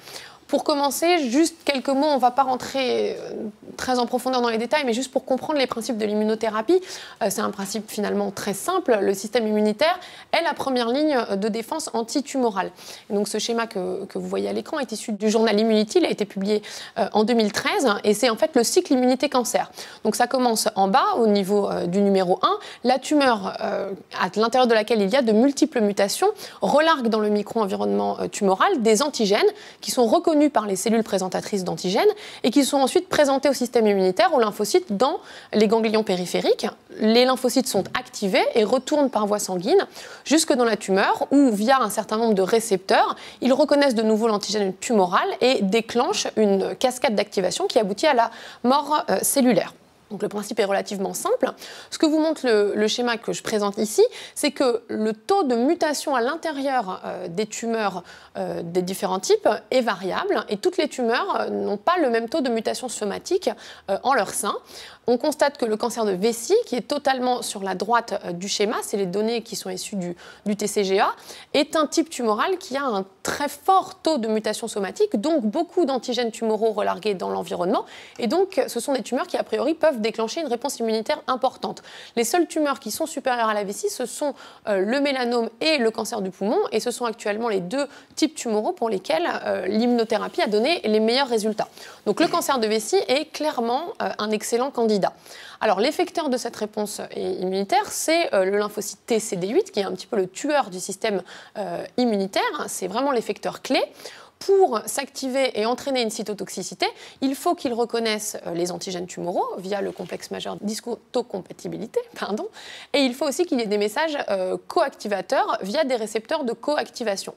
Pour commencer, juste quelques mots, on ne va pas rentrer euh, très en profondeur dans les détails, mais juste pour comprendre les principes de l'immunothérapie, euh, c'est un principe finalement très simple. Le système immunitaire est la première ligne euh, de défense antitumorale. donc ce schéma que, que vous voyez à l'écran est issu du journal Immunity, il a été publié en 2013, et c'est en fait le cycle immunité-cancer. Donc ça commence en bas, au niveau du numéro 1, la tumeur à l'intérieur de laquelle il y a de multiples mutations relargue dans le micro-environnement tumoral des antigènes qui sont reconnus par les cellules présentatrices d'antigènes et qui sont ensuite présentées au système immunitaire, aux lymphocytes, dans les ganglions périphériques. Les lymphocytes sont activés et retournent par voie sanguine jusque dans la tumeur où, via un certain nombre de récepteurs, ils reconnaissent de nouveau l'antigène tumoral et déclenchent une cascade d'activation qui aboutit à la mort euh, cellulaire. Donc le principe est relativement simple. Ce que vous montre le, schéma que je présente ici, c'est que le taux de mutation à l'intérieur euh, des tumeurs euh, des différents types est variable et toutes les tumeurs euh, n'ont pas le même taux de mutation somatique en leur sein. On constate que le cancer de vessie, qui est totalement sur la droite euh, du schéma, c'est les données qui sont issues du, TCGA, est un type tumoral qui a un très fort taux de mutations somatiques, donc beaucoup d'antigènes tumoraux relargués dans l'environnement. Et donc, ce sont des tumeurs qui, a priori, peuvent déclencher une réponse immunitaire importante. Les seules tumeurs qui sont supérieures à la vessie, ce sont euh, le mélanome et le cancer du poumon, et ce sont actuellement les deux types tumoraux pour lesquels euh, l'immunothérapie a donné les meilleurs résultats. Donc, le cancer de vessie est clairement un excellent candidat alors l'effecteur de cette réponse immunitaire, c'est euh, le lymphocyte TCD8 qui est un petit peu le tueur du système euh, immunitaire. C'est vraiment l'effecteur clé pour s'activer et entraîner une cytotoxicité, il faut qu'il reconnaisse euh, les antigènes tumoraux via le complexe majeur de pardon, et il faut aussi qu'il y ait des messages coactivateurs via des récepteurs de coactivation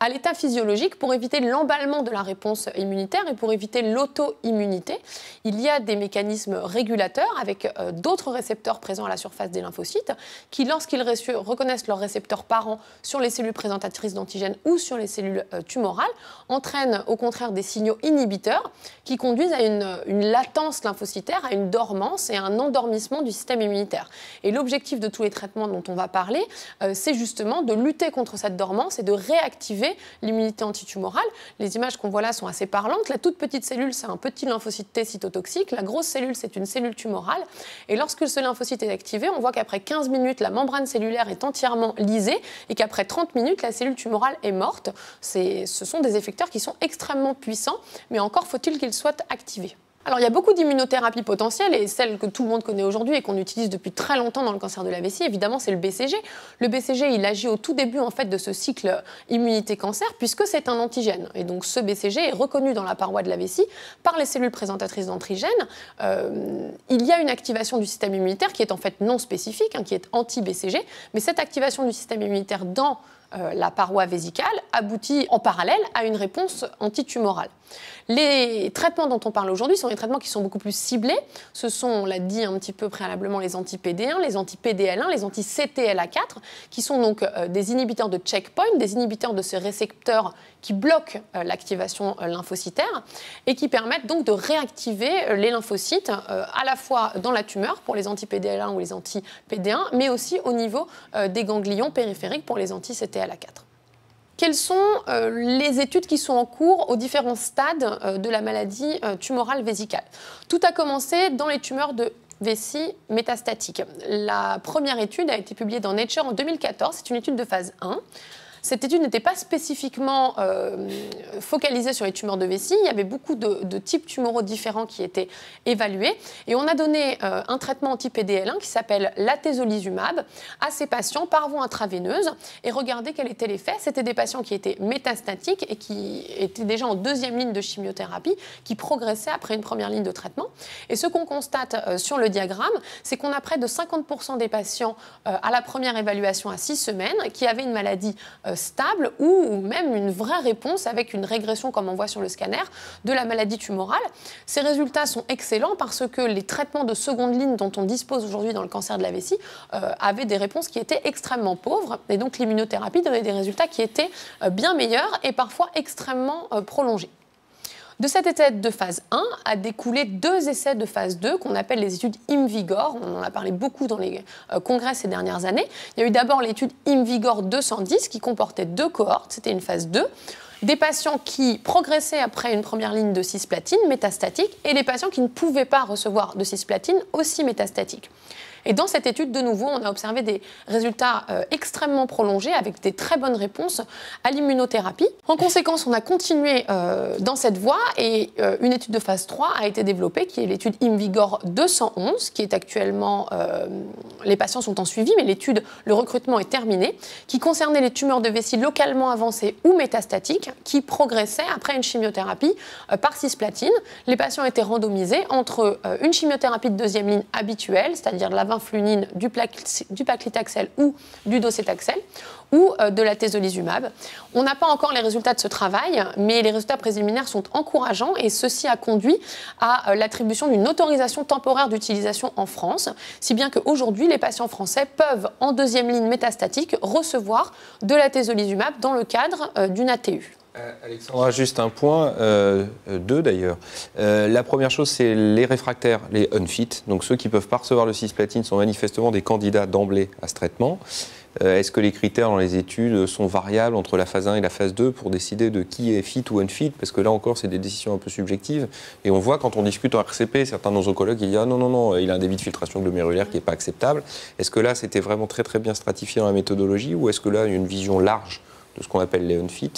à l'état physiologique pour éviter l'emballement de la réponse immunitaire et pour éviter l'auto-immunité. Il y a des mécanismes régulateurs avec euh, d'autres récepteurs présents à la surface des lymphocytes qui, lorsqu'ils reconnaissent leurs récepteurs parents sur les cellules présentatrices d'antigènes ou sur les cellules euh, tumorales, entraînent au contraire des signaux inhibiteurs qui conduisent à une, latence lymphocytaire, à une dormance et à un endormissement du système immunitaire. Et l'objectif de tous les traitements dont on va parler, euh, c'est justement de lutter contre cette dormance et de réactiver l'immunité antitumorale. Les images qu'on voit là sont assez parlantes. La toute petite cellule, c'est un petit lymphocyte T cytotoxique. La grosse cellule, c'est une cellule tumorale. Et lorsque ce lymphocyte est activé, on voit qu'après 15 minutes, la membrane cellulaire est entièrement lisée et qu'après 30 minutes, la cellule tumorale est morte. ce sont des effecteurs qui sont extrêmement puissants, mais encore faut-il qu'ils soient activés. Alors, il y a beaucoup d'immunothérapies potentielles et celle que tout le monde connaît aujourd'hui et qu'on utilise depuis très longtemps dans le cancer de la vessie, évidemment, c'est le BCG. Le BCG, il agit au tout début en fait de ce cycle immunité-cancer puisque c'est un antigène. Et donc, ce BCG est reconnu dans la paroi de la vessie par les cellules présentatrices d'antigènes. Euh, il y a une activation du système immunitaire qui est en fait non spécifique, hein, qui est anti-BCG, mais cette activation du système immunitaire dans euh, la paroi vésicale aboutit en parallèle à une réponse antitumorale. Les traitements dont on parle aujourd'hui sont des traitements qui sont beaucoup plus ciblés. Ce sont, on l'a dit un petit peu préalablement, les anti-PD1, les anti-PDL1, les anti-CTLA4, qui sont donc euh, des inhibiteurs de checkpoint, des inhibiteurs de ces récepteurs qui bloquent euh, l'activation euh, lymphocytaire et qui permettent donc de réactiver euh, les lymphocytes à la fois dans la tumeur pour les anti-PDL1 ou les anti-PD1, mais aussi au niveau des ganglions périphériques pour les anti-CTLA4. Quelles sont les études qui sont en cours aux différents stades de la maladie tumorale vésicale Tout a commencé dans les tumeurs de vessie métastatique. La première étude a été publiée dans Nature en 2014, c'est une étude de phase 1. Cette étude n'était pas spécifiquement euh, focalisée sur les tumeurs de vessie. Il y avait beaucoup de, de, types tumoraux différents qui étaient évalués. Et on a donné euh, un traitement anti-PDL1 qui s'appelle l'atezolizumab à ces patients par voie intraveineuse. Et regardez quel était l'effet. C'était des patients qui étaient métastatiques et qui étaient déjà en deuxième ligne de chimiothérapie, qui progressaient après une première ligne de traitement. Et ce qu'on constate euh, sur le diagramme, c'est qu'on a près de 50% des patients à la première évaluation à 6 semaines qui avaient une maladie stable ou même une vraie réponse avec une régression, comme on voit sur le scanner, de la maladie tumorale. Ces résultats sont excellents parce que les traitements de seconde ligne dont on dispose aujourd'hui dans le cancer de la vessie euh, avaient des réponses qui étaient extrêmement pauvres et donc l'immunothérapie donnait des résultats qui étaient euh, bien meilleurs et parfois extrêmement euh, prolongés. De cet essai de phase 1 a découlé deux essais de phase 2 qu'on appelle les études IMVIGOR. On en a parlé beaucoup dans les euh, congrès ces dernières années. Il y a eu d'abord l'étude IMVIGOR 210 qui comportait deux cohortes. C'était une phase 2 des patients qui progressaient après une première ligne de cisplatine métastatique et les patients qui ne pouvaient pas recevoir de cisplatine aussi métastatique. Et dans cette étude, de nouveau, on a observé des résultats euh, extrêmement prolongés avec des très bonnes réponses à l'immunothérapie. En conséquence, on a continué euh, dans cette voie et euh, une étude de phase 3 a été développée qui est l'étude IMVigor 211 qui est actuellement les patients sont en suivi mais l'étude le recrutement est terminé qui concernait les tumeurs de vessie localement avancées ou métastatiques qui progressaient après une chimiothérapie par cisplatine. Les patients étaient randomisés entre une chimiothérapie de deuxième ligne habituelle, c'est-à-dire la 20 du, paclitaxel ou du docetaxel ou euh, de la thésolizumab. On n'a pas encore les résultats de ce travail, mais les résultats préliminaires sont encourageants et ceci a conduit à euh, l'attribution d'une autorisation temporaire d'utilisation en France, si bien qu'aujourd'hui, les patients français peuvent, en deuxième ligne métastatique, recevoir de la thésolizumab dans le cadre euh, d'une ATU. Euh, Alexandre. juste un point, euh, euh, deux d'ailleurs. la première chose, c'est les réfractaires, les unfit, donc ceux qui ne peuvent pas recevoir le cisplatine sont manifestement des candidats d'emblée à ce traitement. Est-ce que les critères dans les études sont variables entre la phase 1 et la phase 2 pour décider de qui est fit ou unfit Parce que là encore, c'est des décisions un peu subjectives. Et on voit quand on discute en RCP, certains nos oncologues, il disent ah non, non, non, il a un débit de filtration glomérulaire qui n'est pas acceptable. Est-ce que là, c'était vraiment très, très bien stratifié dans la méthodologie ou est-ce que là, il y a une vision large de ce qu'on appelle les unfit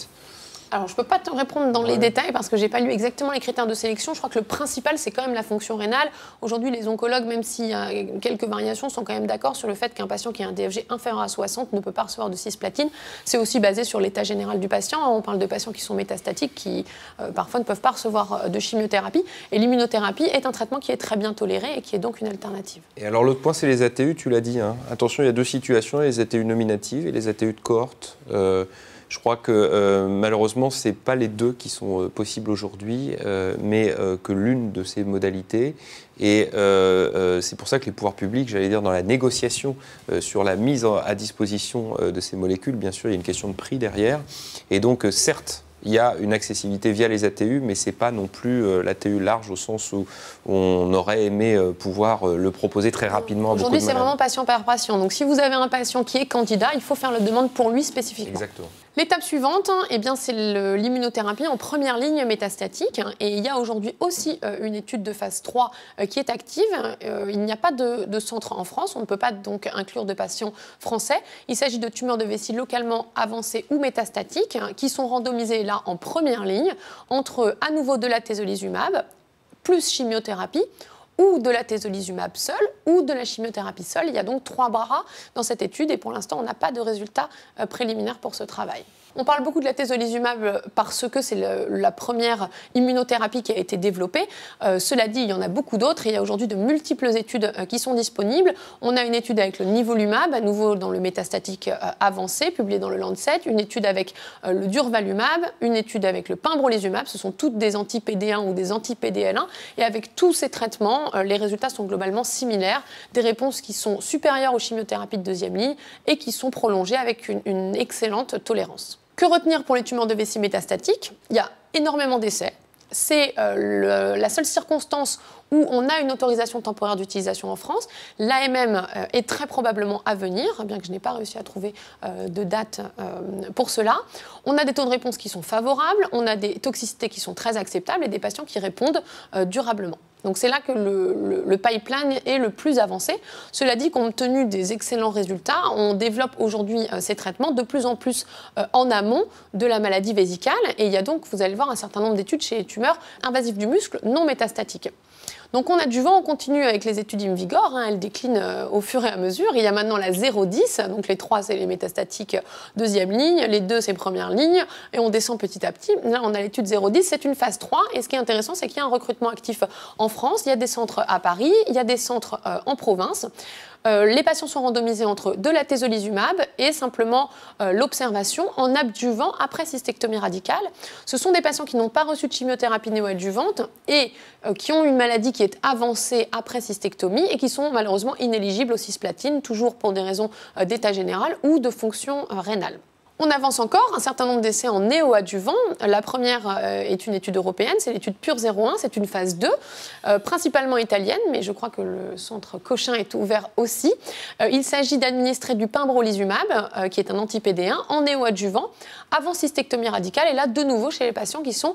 alors, je ne peux pas te répondre dans les détails parce que je n'ai pas lu exactement les critères de sélection. Je crois que le principal, c'est quand même la fonction rénale. Aujourd'hui, les oncologues, même s'il y a quelques variations, sont quand même d'accord sur le fait qu'un patient qui a un DFG inférieur à 60 ne peut pas recevoir de cisplatine. C'est aussi basé sur l'état général du patient. On parle de patients qui sont métastatiques, qui euh, parfois ne peuvent pas recevoir euh, de chimiothérapie. Et l'immunothérapie est un traitement qui est très bien toléré et qui est donc une alternative. Et alors, l'autre point, c'est les ATU, tu l'as dit. Hein. Attention, il y a deux situations, les ATU nominatives et les ATU de cohorte. Euh, je crois que euh, malheureusement, ce n'est pas les deux qui sont euh, possibles aujourd'hui, euh, mais que l'une de ces modalités. Et c'est pour ça que les pouvoirs publics, j'allais dire, dans la négociation sur la mise à disposition de ces molécules, bien sûr, il y a une question de prix derrière. Et donc, certes, il y a une accessibilité via les ATU, mais ce n'est pas non plus l'ATU large au sens où on aurait aimé pouvoir le proposer très rapidement. Aujourd'hui, c'est vraiment patient par patient. Donc si vous avez un patient qui est candidat, il faut faire la demande pour lui spécifiquement. Exactement. L'étape suivante, hein, eh bien, c'est l'immunothérapie en première ligne métastatique. Hein, et il y a aujourd'hui aussi euh, une étude de phase 3 euh, qui est active. Euh, il n'y a pas de, centre en France. On ne peut pas donc inclure de patients français. Il s'agit de tumeurs de vessie localement avancées ou métastatiques hein, qui sont randomisées là en première ligne entre à nouveau de la thésolizumab plus chimiothérapie ou de la tézolizumab seule ou de la chimiothérapie seule. Il y a donc trois bras dans cette étude et pour l'instant, on n'a pas de résultats euh, préliminaires pour ce travail. On parle beaucoup de la thèselizumab parce que c'est la première immunothérapie qui a été développée. Euh, cela dit, il y en a beaucoup d'autres. et Il y a aujourd'hui de multiples études euh, qui sont disponibles. On a une étude avec le nivolumab, à nouveau dans le métastatique euh, avancé, publié dans le Lancet, une étude avec le durvalumab, une étude avec le pimbrolizumab. Ce sont toutes des anti-PD1 ou des anti-PDL1. Et avec tous ces traitements, les résultats sont globalement similaires. Des réponses qui sont supérieures aux chimiothérapies de deuxième ligne et qui sont prolongées avec une excellente tolérance. Que retenir pour les tumeurs de vessie métastatiques Il y a énormément d'essais. C'est euh, la seule circonstance où on a une autorisation temporaire d'utilisation en France. L'AMM euh, est très probablement à venir, hein, bien que je n'ai pas réussi à trouver euh, de date euh, pour cela. On a des taux de réponse qui sont favorables, on a des toxicités qui sont très acceptables et des patients qui répondent durablement. Donc c'est là que le, pipeline est le plus avancé. Cela dit, compte tenu des excellents résultats, on développe aujourd'hui ces traitements de plus en plus en amont de la maladie vésicale. Et il y a donc, vous allez voir, un certain nombre d'études chez les tumeurs invasives du muscle non métastatiques. Donc on a du vent, on continue avec les études in vigor, hein, elles déclinent euh, au fur et à mesure. Il y a maintenant la 0,10, donc les 3 c'est les métastatiques euh, deuxième ligne, les deux c'est première ligne, et on descend petit à petit. Là on a l'étude 0,10, c'est une phase 3, et ce qui est intéressant c'est qu'il y a un recrutement actif en France, il y a des centres à Paris, il y a des centres euh, en province. Euh, les patients sont randomisés entre de la tésolizumab et simplement euh, l'observation en abduvant après cystectomie radicale. Ce sont des patients qui n'ont pas reçu de chimiothérapie néoadjuvante et euh, qui ont une maladie qui est avancée après cystectomie et qui sont malheureusement inéligibles aux cisplatines, toujours pour des raisons d'état général ou de fonction rénale. On avance encore, un certain nombre d'essais en néoadjuvant. La première euh, est une étude européenne, c'est l'étude Pure 01, c'est une phase 2, euh, principalement italienne, mais je crois que le centre Cochin est ouvert aussi. Euh, il s'agit d'administrer du pimbrolizumab, qui est un anti-PD1, en néoadjuvant, avant cystectomie radicale, et là de nouveau chez les patients qui sont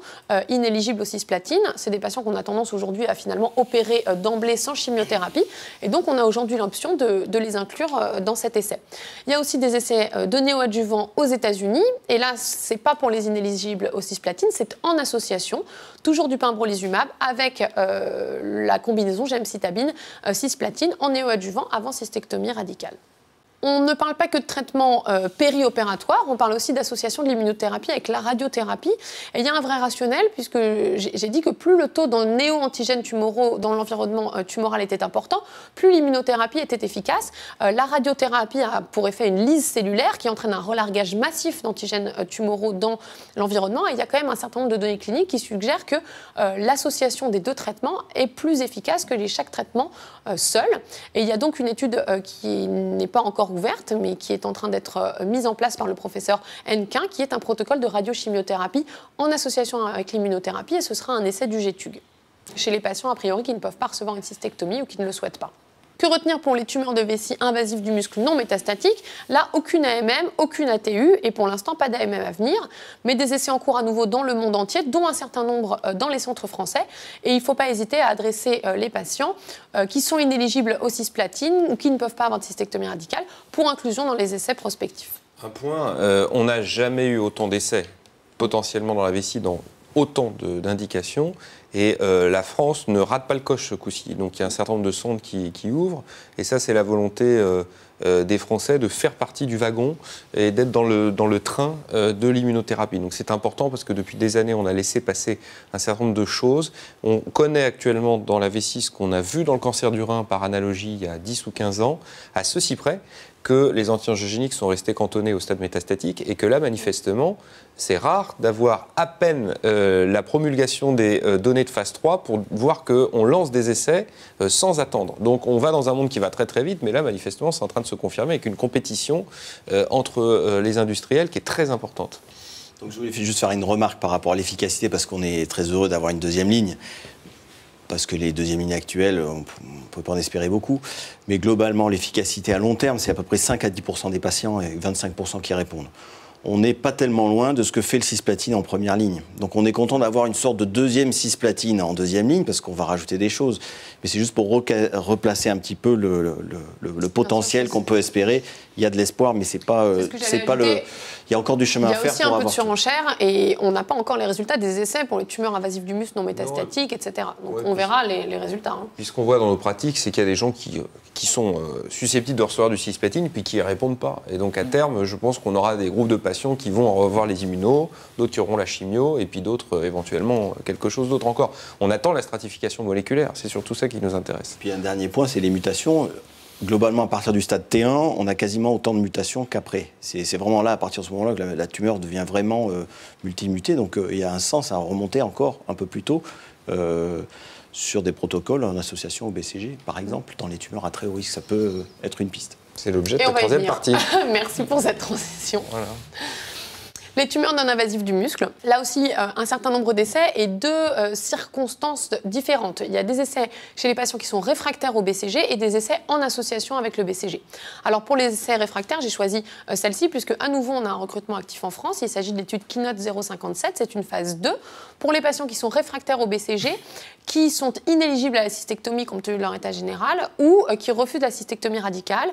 inéligibles aux cisplatines. C'est des patients qu'on a tendance aujourd'hui à finalement opérer d'emblée sans chimiothérapie, et donc on a aujourd'hui l'option de, les inclure dans cet essai. Il y a aussi des essais de néoadjuvant aux États-Unis, et là, n'est pas pour les inéligibles au cisplatine, c'est en association, toujours du pimbrolizumab avec euh, la combinaison gemcitabine cisplatine euh, en néoadjuvant avant cystectomie radicale on ne parle pas que de traitement euh, périopératoire, on parle aussi d'association de l'immunothérapie avec la radiothérapie. Et il y a un vrai rationnel, puisque j'ai dit que plus le taux d'un néo-antigènes tumoraux dans l'environnement euh, tumoral était important, plus l'immunothérapie était efficace. Euh, la radiothérapie a pour effet une lise cellulaire qui entraîne un relargage massif d'antigènes tumoraux dans l'environnement. Et il y a quand même un certain nombre de données cliniques qui suggèrent que l'association des deux traitements est plus efficace que les chaque traitement seul. Et il y a donc une étude qui n'est pas encore ouverte, mais qui est en train d'être euh, mise en place par le professeur Henquin, qui est un protocole de radiochimiothérapie en association avec l'immunothérapie, et ce sera un essai du GETUG chez les patients a priori qui ne peuvent pas recevoir une cystectomie ou qui ne le souhaitent pas. Que retenir pour les tumeurs de vessie invasives du muscle non métastatique Là, aucune AMM, aucune ATU et pour l'instant pas d'AMM à venir, mais des essais en cours à nouveau dans le monde entier, dont un certain nombre euh, dans les centres français. Et il ne faut pas hésiter à adresser euh, les patients euh, qui sont inéligibles au cisplatine ou qui ne peuvent pas avoir de cystectomie radicale pour inclusion dans les essais prospectifs. Un point, on n'a jamais eu autant d'essais potentiellement dans la vessie dans autant d'indications et euh, la France ne rate pas le coche ce coup-ci. Donc il y a un certain nombre de sondes qui, ouvrent. Et ça, c'est la volonté euh, euh, des Français de faire partie du wagon et d'être dans le, dans le train de l'immunothérapie. Donc c'est important parce que depuis des années, on a laissé passer un certain nombre de choses. On connaît actuellement dans la vessie ce qu'on a vu dans le cancer du rein par analogie il y a 10 ou 15 ans, à ceci près que les anti-angiogéniques sont restés cantonnés au stade métastatique et que là, manifestement, c'est rare d'avoir à peine euh, la promulgation des euh, données de phase 3 pour voir qu'on lance des essais euh, sans attendre. Donc on va dans un monde qui va très très vite, mais là, manifestement, c'est en train de se confirmer avec une compétition entre les industriels qui est très importante. Donc je voulais juste faire une remarque par rapport à l'efficacité, parce qu'on est très heureux d'avoir une deuxième ligne parce que les deuxièmes lignes actuelles, on ne peut pas en espérer beaucoup. Mais globalement, l'efficacité à long terme, c'est à peu près 5 à 10 des patients et 25 qui répondent. On n'est pas tellement loin de ce que fait le cisplatine en première ligne. Donc on est content d'avoir une sorte de deuxième cisplatine en deuxième ligne, parce qu'on va rajouter des choses. Mais c'est juste pour replacer un petit peu le, le potentiel qu'on peut espérer il y a de l'espoir, mais c'est pas, c'est euh, pas le. Il y a encore du chemin à faire. Il y a aussi un peu de surenchère et on n'a pas encore les résultats des essais pour les tumeurs invasives du muscle non métastatiques, etc. Donc on verra les, résultats. Hein. puisqu'on ce qu'on voit dans nos pratiques, c'est qu'il y a des gens qui, qui sont euh, susceptibles de recevoir du cisplatine puis qui répondent pas. Et donc à mm. terme, je pense qu'on aura des groupes de patients qui vont revoir les immunos, d'autres qui auront la chimio et puis d'autres euh, éventuellement quelque chose d'autre encore. On attend la stratification moléculaire, c'est surtout ça qui nous intéresse. Puis un dernier point, c'est les mutations globalement, à partir du stade T1, on a quasiment autant de mutations qu'après. C'est vraiment là, à partir de ce moment-là, que la, tumeur devient vraiment euh, multimutée. Donc, euh, il y a un sens à remonter encore un peu plus tôt euh, sur des protocoles en association au BCG, par exemple, dans les tumeurs à très haut risque. Ça peut être une piste. C'est l'objet de la troisième partie. Merci pour cette transition. Les tumeurs non invasives du muscle, là aussi euh, un certain nombre d'essais et deux euh, circonstances différentes. Il y a des essais chez les patients qui sont réfractaires au BCG et des essais en association avec le BCG. Alors pour les essais réfractaires, j'ai choisi euh, celle-ci puisque à nouveau on a un recrutement actif en France. Il s'agit de l'étude Keynote 057, c'est une phase 2. Pour les patients qui sont réfractaires au BCG, qui sont inéligibles à la cystectomie compte tenu de leur état général ou qui refusent la cystectomie radicale,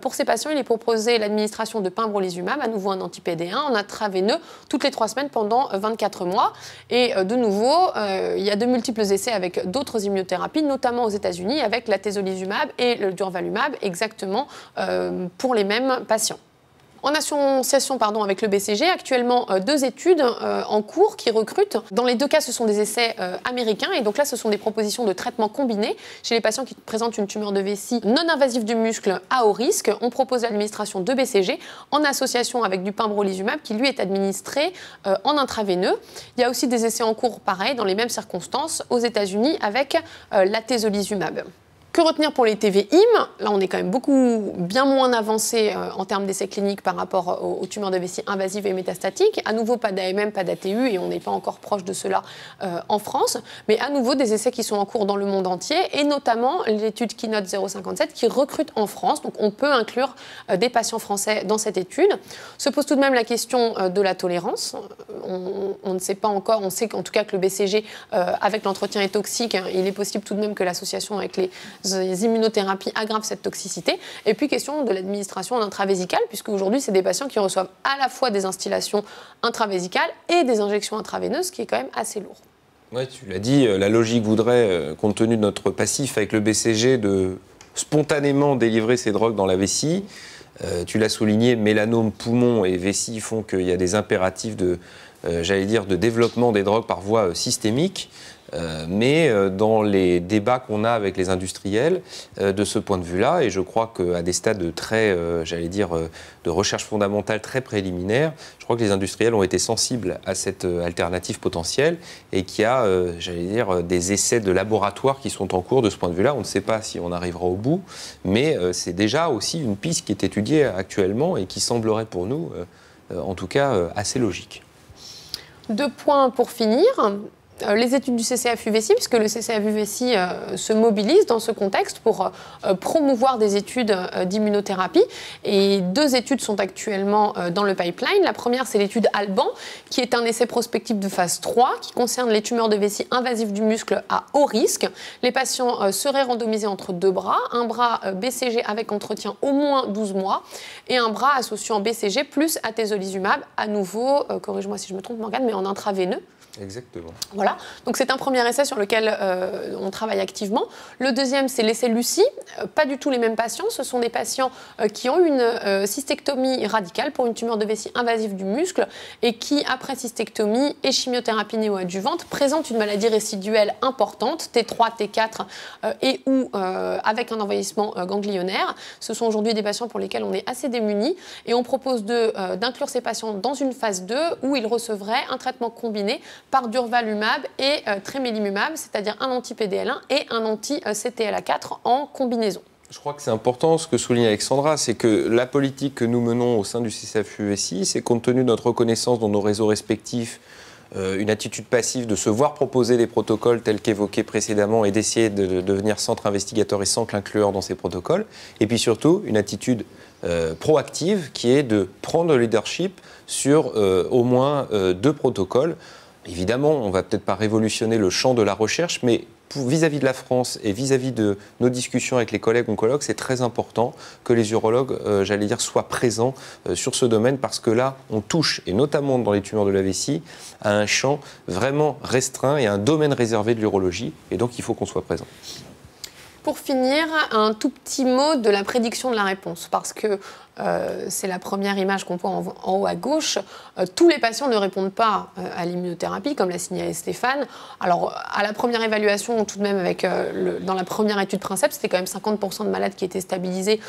pour ces patients il est proposé l'administration de pembrolizumab, à nouveau un anti-PD1. On a travaillé nœuds toutes les trois semaines pendant 24 euh, mois. Et euh, de nouveau, euh, il y a de multiples essais avec d'autres immunothérapies, notamment aux États-Unis, avec la et le durvalumab, exactement pour les mêmes patients. En association pardon, avec le BCG, actuellement euh, deux études euh, en cours qui recrutent. Dans les deux cas, ce sont des essais euh, américains. Et donc là, ce sont des propositions de traitement combiné chez les patients qui présentent une tumeur de vessie non invasive du muscle à haut risque. On propose l'administration de BCG en association avec du pimbrolizumab qui, lui, est administré en intraveineux. Il y a aussi des essais en cours, pareil, dans les mêmes circonstances aux États-Unis avec l'atezolizumab retenir pour les TVIM Là, on est quand même beaucoup bien moins avancé euh, en termes d'essais cliniques par rapport aux, tumeurs de vessie invasives et métastatiques. À nouveau, pas d'AMM, pas d'ATU, et on n'est pas encore proche de cela euh, en France. Mais à nouveau, des essais qui sont en cours dans le monde entier, et notamment l'étude Keynote 057 qui recrute en France. Donc, on peut inclure euh, des patients français dans cette étude. Se pose tout de même la question de la tolérance. On, ne sait pas encore. On sait qu'en tout cas que le BCG, avec l'entretien est toxique, hein, il est possible tout de même que l'association avec les les immunothérapies aggravent cette toxicité. Et puis, question de l'administration intravésicale, puisque aujourd'hui, c'est des patients qui reçoivent à la fois des instillations intravésicales et des injections intraveineuses, ce qui est quand même assez lourd. Oui, tu l'as dit, euh, la logique voudrait, euh, compte tenu de notre passif avec le BCG, de spontanément délivrer ces drogues dans la vessie. Euh, tu l'as souligné, mélanome, poumon et vessie font qu'il y a des impératifs de, j'allais dire, de développement des drogues par voie systémique. Euh, mais euh, dans les débats qu'on a avec les industriels, euh, de ce point de vue-là, et je crois qu'à des stades très, j'allais dire, de recherche fondamentale très préliminaire, je crois que les industriels ont été sensibles à cette alternative potentielle et qu'il y a, j'allais dire, des essais de laboratoire qui sont en cours de ce point de vue-là. On ne sait pas si on arrivera au bout, mais c'est déjà aussi une piste qui est étudiée actuellement et qui semblerait pour nous, en tout cas, assez logique. Deux points pour finir. Euh, les études du ccf puisque le ccf euh, se mobilise dans ce contexte pour euh, promouvoir des études d'immunothérapie. Et deux études sont actuellement dans le pipeline. La première, c'est l'étude Alban, qui est un essai prospectif de phase 3 qui concerne les tumeurs de vessie invasives du muscle à haut risque. Les patients seraient randomisés entre deux bras, un bras BCG avec entretien au moins 12 mois et un bras associant BCG plus atezolizumab, à nouveau, corrige-moi si je me trompe Morgane, mais en intraveineux. Exactement. Voilà, donc c'est un premier essai sur lequel euh, on travaille activement. Le deuxième, c'est l'essai Lucie. Euh, pas du tout les mêmes patients, ce sont des patients euh, qui ont une cystectomie radicale pour une tumeur de vessie invasive du muscle et qui, après cystectomie et chimiothérapie néoadjuvante, présentent une maladie résiduelle importante, T3, T4 et ou avec un envahissement ganglionnaire. Ce sont aujourd'hui des patients pour lesquels on est assez démunis et on propose d'inclure ces patients dans une phase 2 où ils recevraient un traitement combiné par durvalumab et euh, tremelimumab, c'est-à-dire un anti-PDL1 et un anti-CTLA4 en combinaison. Je crois que c'est important ce que souligne Alexandra, c'est que la politique que nous menons au sein du cisaf c'est compte tenu de notre reconnaissance dans nos réseaux respectifs, euh, une attitude passive de se voir proposer des protocoles tels qu'évoqués précédemment et d'essayer de, devenir centre investigateur et centre inclueur dans ces protocoles. Et puis surtout, une attitude euh, proactive qui est de prendre le leadership sur au moins deux protocoles évidemment, on ne va peut-être pas révolutionner le champ de la recherche, mais vis-à-vis de la France et vis-à-vis de nos discussions avec les collègues oncologues, c'est très important que les urologues, euh, j'allais dire, soient présents euh, sur ce domaine parce que là, on touche, et notamment dans les tumeurs de la vessie, à un champ vraiment restreint et à un domaine réservé de l'urologie. Et donc, il faut qu'on soit présent. Pour finir, un tout petit mot de la prédiction de la réponse, parce que euh, c'est la première image qu'on voit en, haut à gauche, euh, tous les patients ne répondent pas euh, à l'immunothérapie, comme l'a signalé Stéphane. Alors, à la première évaluation, tout de même, dans la première étude Princeps, c'était quand même 50% de malades qui étaient stabilisés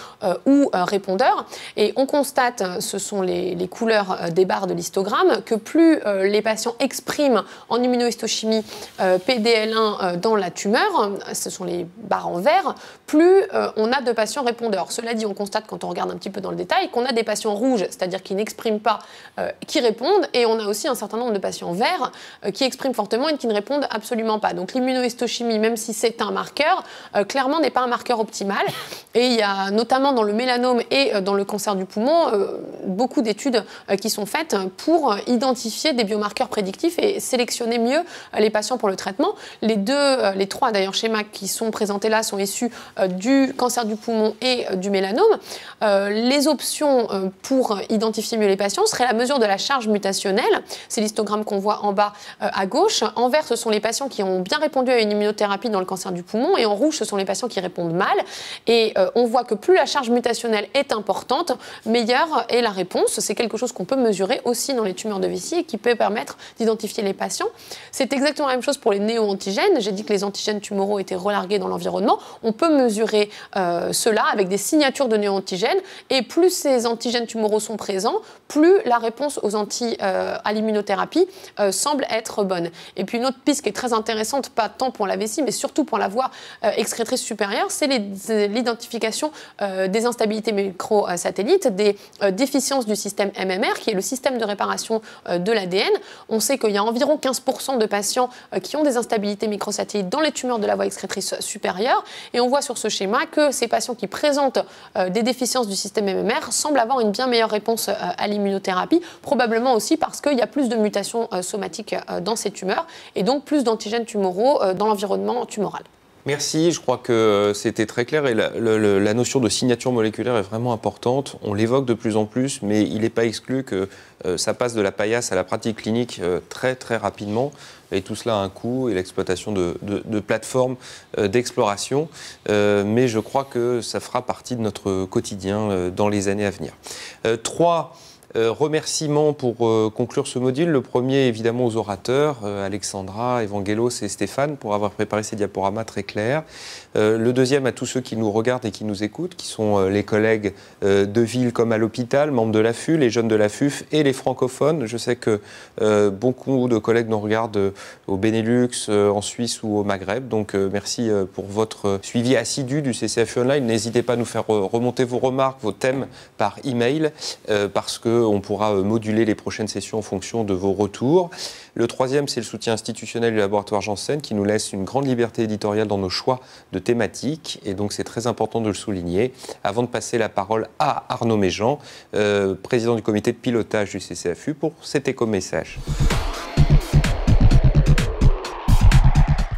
ou répondeurs. Et on constate, ce sont les, les couleurs des barres de l'histogramme, que plus les patients expriment en immunohistochimie PDL1 dans la tumeur, ce sont les barres en vert, plus on a de patients répondeurs. Cela dit, on constate quand on regarde un petit peu dans le détail, qu'on a des patients rouges, c'est-à-dire qui n'expriment pas, euh, qui répondent, et on a aussi un certain nombre de patients verts euh, qui expriment fortement et qui ne répondent absolument pas. Donc l'immunohistochimie, même si c'est un marqueur, euh, clairement n'est pas un marqueur optimal. Et il y a notamment dans le mélanome et dans le cancer du poumon beaucoup d'études qui sont faites pour identifier des biomarqueurs prédictifs et sélectionner mieux les patients pour le traitement. Les deux, les trois d'ailleurs schémas qui sont présentés là sont issus du cancer du poumon et du mélanome. les option euh, pour identifier mieux les patients serait la mesure de la charge mutationnelle. C'est l'histogramme qu'on voit en bas euh, à gauche. En vert, ce sont les patients qui ont bien répondu à une immunothérapie dans le cancer du poumon. Et en rouge, ce sont les patients qui répondent mal. Et euh, on voit que plus la charge mutationnelle est importante, meilleure est la réponse. C'est quelque chose qu'on peut mesurer aussi dans les tumeurs de vessie et qui peut permettre d'identifier les patients. C'est exactement la même chose pour les néo-antigènes. J'ai dit que les antigènes tumoraux étaient relargués dans l'environnement. On peut mesurer cela avec des signatures de néo-antigènes. Et plus plus ces antigènes tumoraux sont présents, plus la réponse aux anti, à l'immunothérapie euh, semble être bonne. Et puis une autre piste qui est très intéressante, pas tant pour la vessie, mais surtout pour la voie euh, excrétrice supérieure, c'est euh, l'identification des instabilités microsatellites, des déficiences du système MMR, qui est le système de réparation de l'ADN. On sait qu'il y a environ 15% de patients qui ont des instabilités microsatellites dans les tumeurs de la voie excrétrice supérieure. Et on voit sur ce schéma que ces patients qui présentent des déficiences du système MMR semble avoir une bien meilleure réponse euh, à l'immunothérapie, probablement aussi parce qu'il y a plus de mutations euh, somatiques euh, dans ces tumeurs et donc plus d'antigènes tumoraux dans l'environnement tumoral. Merci, je crois que c'était très clair et la, notion de signature moléculaire est vraiment importante. On l'évoque de plus en plus, mais il n'est pas exclu que euh, ça passe de la paillasse à la pratique clinique euh, très très rapidement. Et tout cela a un coût et l'exploitation de, plateformes euh, d'exploration. mais je crois que ça fera partie de notre quotidien dans les années à venir. trois euh, remerciements pour euh, conclure ce module. Le premier, évidemment, aux orateurs, euh, Alexandra, Evangelos et Stéphane, pour avoir préparé ces diaporamas très clairs. Euh, le deuxième à tous ceux qui nous regardent et qui nous écoutent, qui sont euh, les collègues euh, de ville comme à l'hôpital, membres de l'AFU, les jeunes de l'AFUF et les francophones. Je sais que beaucoup de collègues nous regardent au Benelux, en Suisse ou au Maghreb. Donc merci pour votre suivi assidu du CCF Online. N'hésitez pas à nous faire remonter vos remarques, vos thèmes par email, parce qu'on pourra moduler les prochaines sessions en fonction de vos retours. Le troisième, c'est le soutien institutionnel du laboratoire Janssen qui nous laisse une grande liberté éditoriale dans nos choix de thématiques. Et donc, c'est très important de le souligner. Avant de passer la parole à Arnaud Méjean, euh, président du comité de pilotage du CCFU, pour cet éco-message.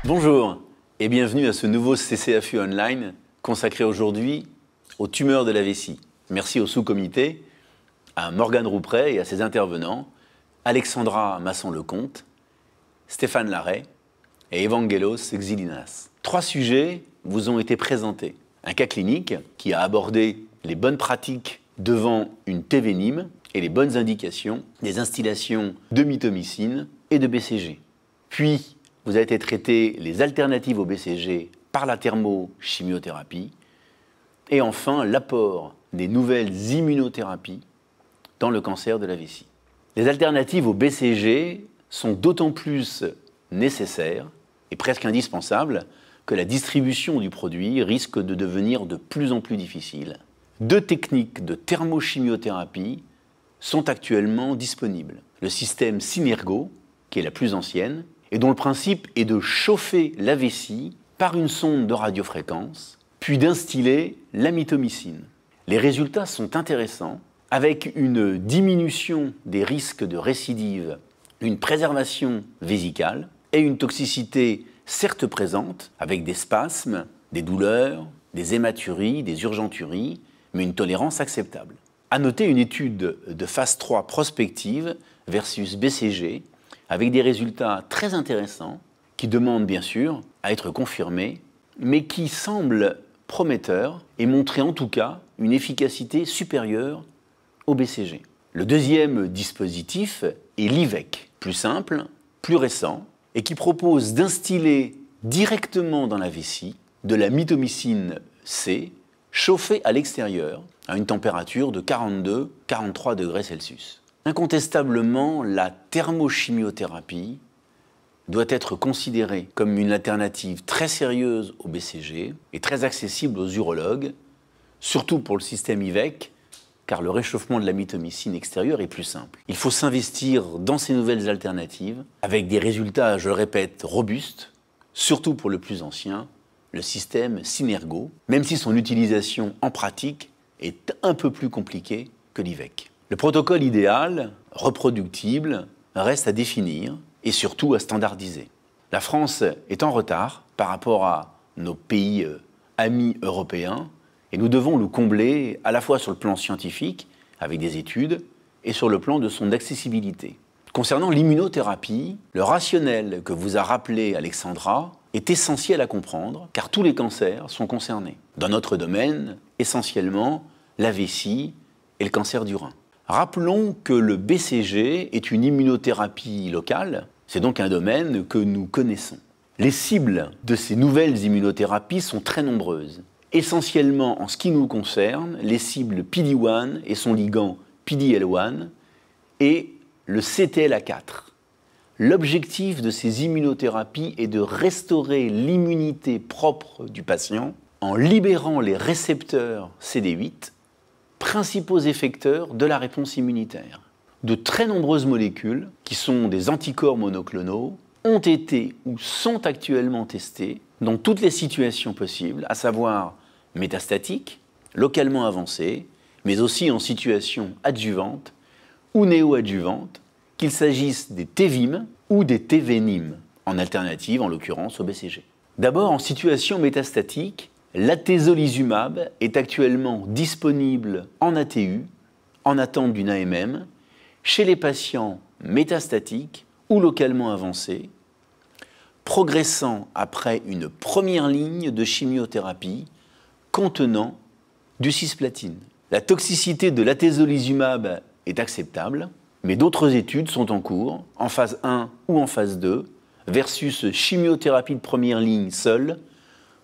Bonjour et bienvenue à ce nouveau CCFU Online consacré aujourd'hui aux tumeurs de la vessie. Merci au sous-comité, à Morgane Roupret et à ses intervenants Alexandra Masson-Lecomte, Stéphane Larrey et Evangelos Exilinas. Trois sujets vous ont été présentés. Un cas clinique qui a abordé les bonnes pratiques devant une TVNIM et les bonnes indications des installations de mitomycine et de BCG. Puis, vous avez été traité les alternatives au BCG par la thermochimiothérapie. Et enfin, l'apport des nouvelles immunothérapies dans le cancer de la vessie. Les alternatives au BCG sont d'autant plus nécessaires et presque indispensables que la distribution du produit risque de devenir de plus en plus difficile. Deux techniques de thermochimiothérapie sont actuellement disponibles. Le système Synergo, qui est la plus ancienne, et dont le principe est de chauffer la vessie par une sonde de radiofréquence, puis d'instiller la Les résultats sont intéressants avec une diminution des risques de récidive, une préservation vésicale et une toxicité certes présente, avec des spasmes, des douleurs, des hématuries, des urgenturies, mais une tolérance acceptable. A noter une étude de phase 3 prospective versus BCG, avec des résultats très intéressants, qui demandent bien sûr à être confirmés, mais qui semblent prometteurs et montrer en tout cas une efficacité supérieure BCG. Le deuxième dispositif est l'IVEC, plus simple, plus récent, et qui propose d'instiller directement dans la vessie de la mitomycine C chauffée à l'extérieur à une température de 42-43 degrés Celsius. Incontestablement, la thermochimiothérapie doit être considérée comme une alternative très sérieuse au BCG et très accessible aux urologues, surtout pour le système IVEC car le réchauffement de la mitomycine extérieure est plus simple. Il faut s'investir dans ces nouvelles alternatives avec des résultats, je répète, robustes, surtout pour le plus ancien, le système Synergo, même si son utilisation en pratique est un peu plus compliquée que l'IVEC. Le protocole idéal, reproductible, reste à définir et surtout à standardiser. La France est en retard par rapport à nos pays euh, amis européens et nous devons nous combler à la fois sur le plan scientifique, avec des études, et sur le plan de son accessibilité. Concernant l'immunothérapie, le rationnel que vous a rappelé Alexandra est essentiel à comprendre, car tous les cancers sont concernés. Dans notre domaine, essentiellement, la vessie et le cancer du rein. Rappelons que le BCG est une immunothérapie locale, c'est donc un domaine que nous connaissons. Les cibles de ces nouvelles immunothérapies sont très nombreuses essentiellement en ce qui nous concerne les cibles PD1 et son ligand PDL1 et le CTLA4. L'objectif de ces immunothérapies est de restaurer l'immunité propre du patient en libérant les récepteurs CD8, principaux effecteurs de la réponse immunitaire. De très nombreuses molécules, qui sont des anticorps monoclonaux, ont été ou sont actuellement testées dans toutes les situations possibles, à savoir métastatiques, localement avancées, mais aussi en situation adjuvante ou néo-adjuvante, qu'il s'agisse des TVIM ou des TVNIM, en alternative en l'occurrence au BCG. D'abord, en situation métastatique, l'atezolizumab est actuellement disponible en ATU, en attente d'une AMM, chez les patients métastatiques ou localement avancés, progressant après une première ligne de chimiothérapie contenant du cisplatine. La toxicité de l'atezolizumab est acceptable, mais d'autres études sont en cours, en phase 1 ou en phase 2, versus chimiothérapie de première ligne seule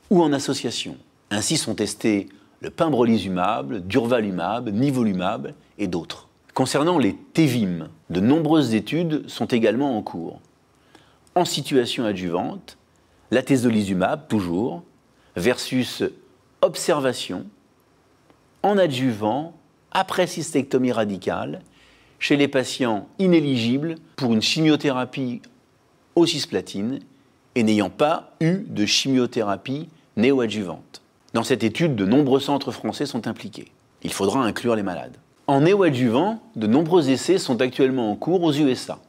ou en association. Ainsi sont testés le pimbrolizumab, durvalumab, nivolumab et d'autres. Concernant les TEVIM, de nombreuses études sont également en cours. En situation adjuvante, l'atezolizumab toujours versus observation en adjuvant après cystectomie radicale chez les patients inéligibles pour une chimiothérapie aux cisplatines et n'ayant pas eu de chimiothérapie néoadjuvante. Dans cette étude, de nombreux centres français sont impliqués. Il faudra inclure les malades. En néoadjuvant, de nombreux essais sont actuellement en cours aux USA,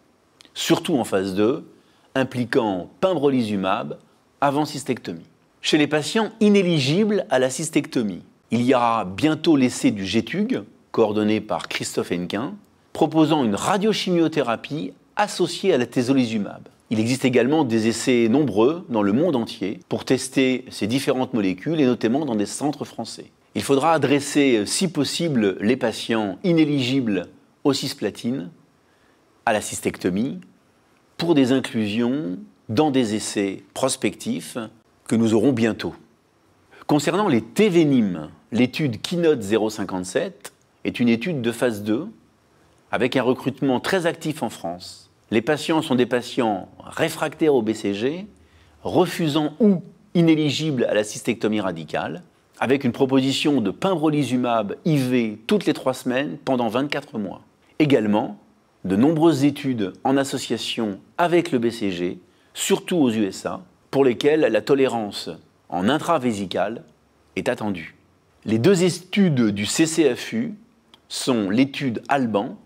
surtout en phase 2, impliquant pembrolizumab avant cystectomie chez les patients inéligibles à la cystectomie. Il y aura bientôt l'essai du GETUG, coordonné par Christophe Henquin, proposant une radiochimiothérapie associée à la thésolizumab. Il existe également des essais nombreux dans le monde entier pour tester ces différentes molécules et notamment dans des centres français. Il faudra adresser, euh, si possible, les patients inéligibles aux cisplatines, à la cystectomie, pour des inclusions dans des essais prospectifs que nous aurons bientôt. Concernant les TVNIM, l'étude Keynote 057 est une étude de phase 2 avec un recrutement très actif en France. Les patients sont des patients réfractaires au BCG, refusant ou inéligibles à la cystectomie radicale, avec une proposition de pimbrolizumab IV toutes les trois semaines pendant 24 mois. Également, de nombreuses études en association avec le BCG, surtout aux USA, pour lesquelles la tolérance en intravésicale est attendue. Les deux études du CCFU sont l'étude Alban,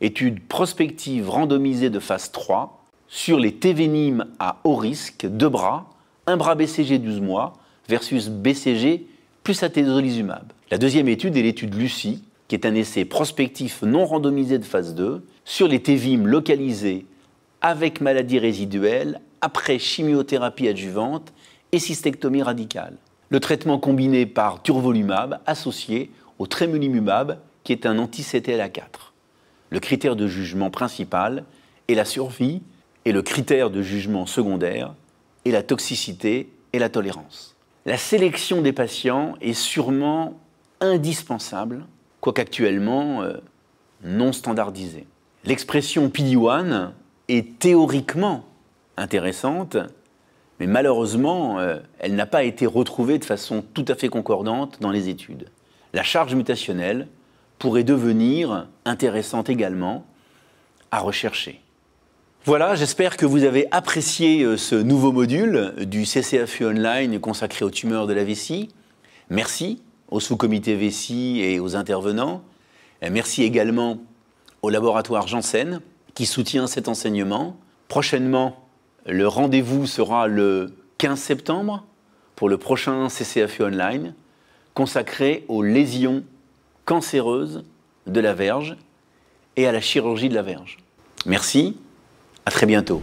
étude prospective randomisée de phase 3, sur les TVNIM à haut risque, deux bras, un bras BCG 12 mois versus BCG plus atezolizumab. La deuxième étude est l'étude Lucie, qui est un essai prospectif non randomisé de phase 2 sur les TVIM localisés avec maladie résiduelle après chimiothérapie adjuvante et cystectomie radicale. Le traitement combiné par turvolumab associé au tremulimumab qui est un anti-CTLA4. Le critère de jugement principal est la survie et le critère de jugement secondaire est la toxicité et la tolérance. La sélection des patients est sûrement indispensable, quoique actuellement euh, non standardisée. L'expression PD-1 est théoriquement intéressante, mais malheureusement, euh, elle n'a pas été retrouvée de façon tout à fait concordante dans les études. La charge mutationnelle pourrait devenir intéressante également à rechercher. Voilà, j'espère que vous avez apprécié euh, ce nouveau module du CCFU Online consacré aux tumeurs de la vessie. Merci au sous-comité vessie et aux intervenants. Merci également au laboratoire Janssen qui soutient cet enseignement. Prochainement, le rendez-vous sera le 15 septembre pour le prochain CCFE Online consacré aux lésions cancéreuses de la verge et à la chirurgie de la verge. Merci, à très bientôt.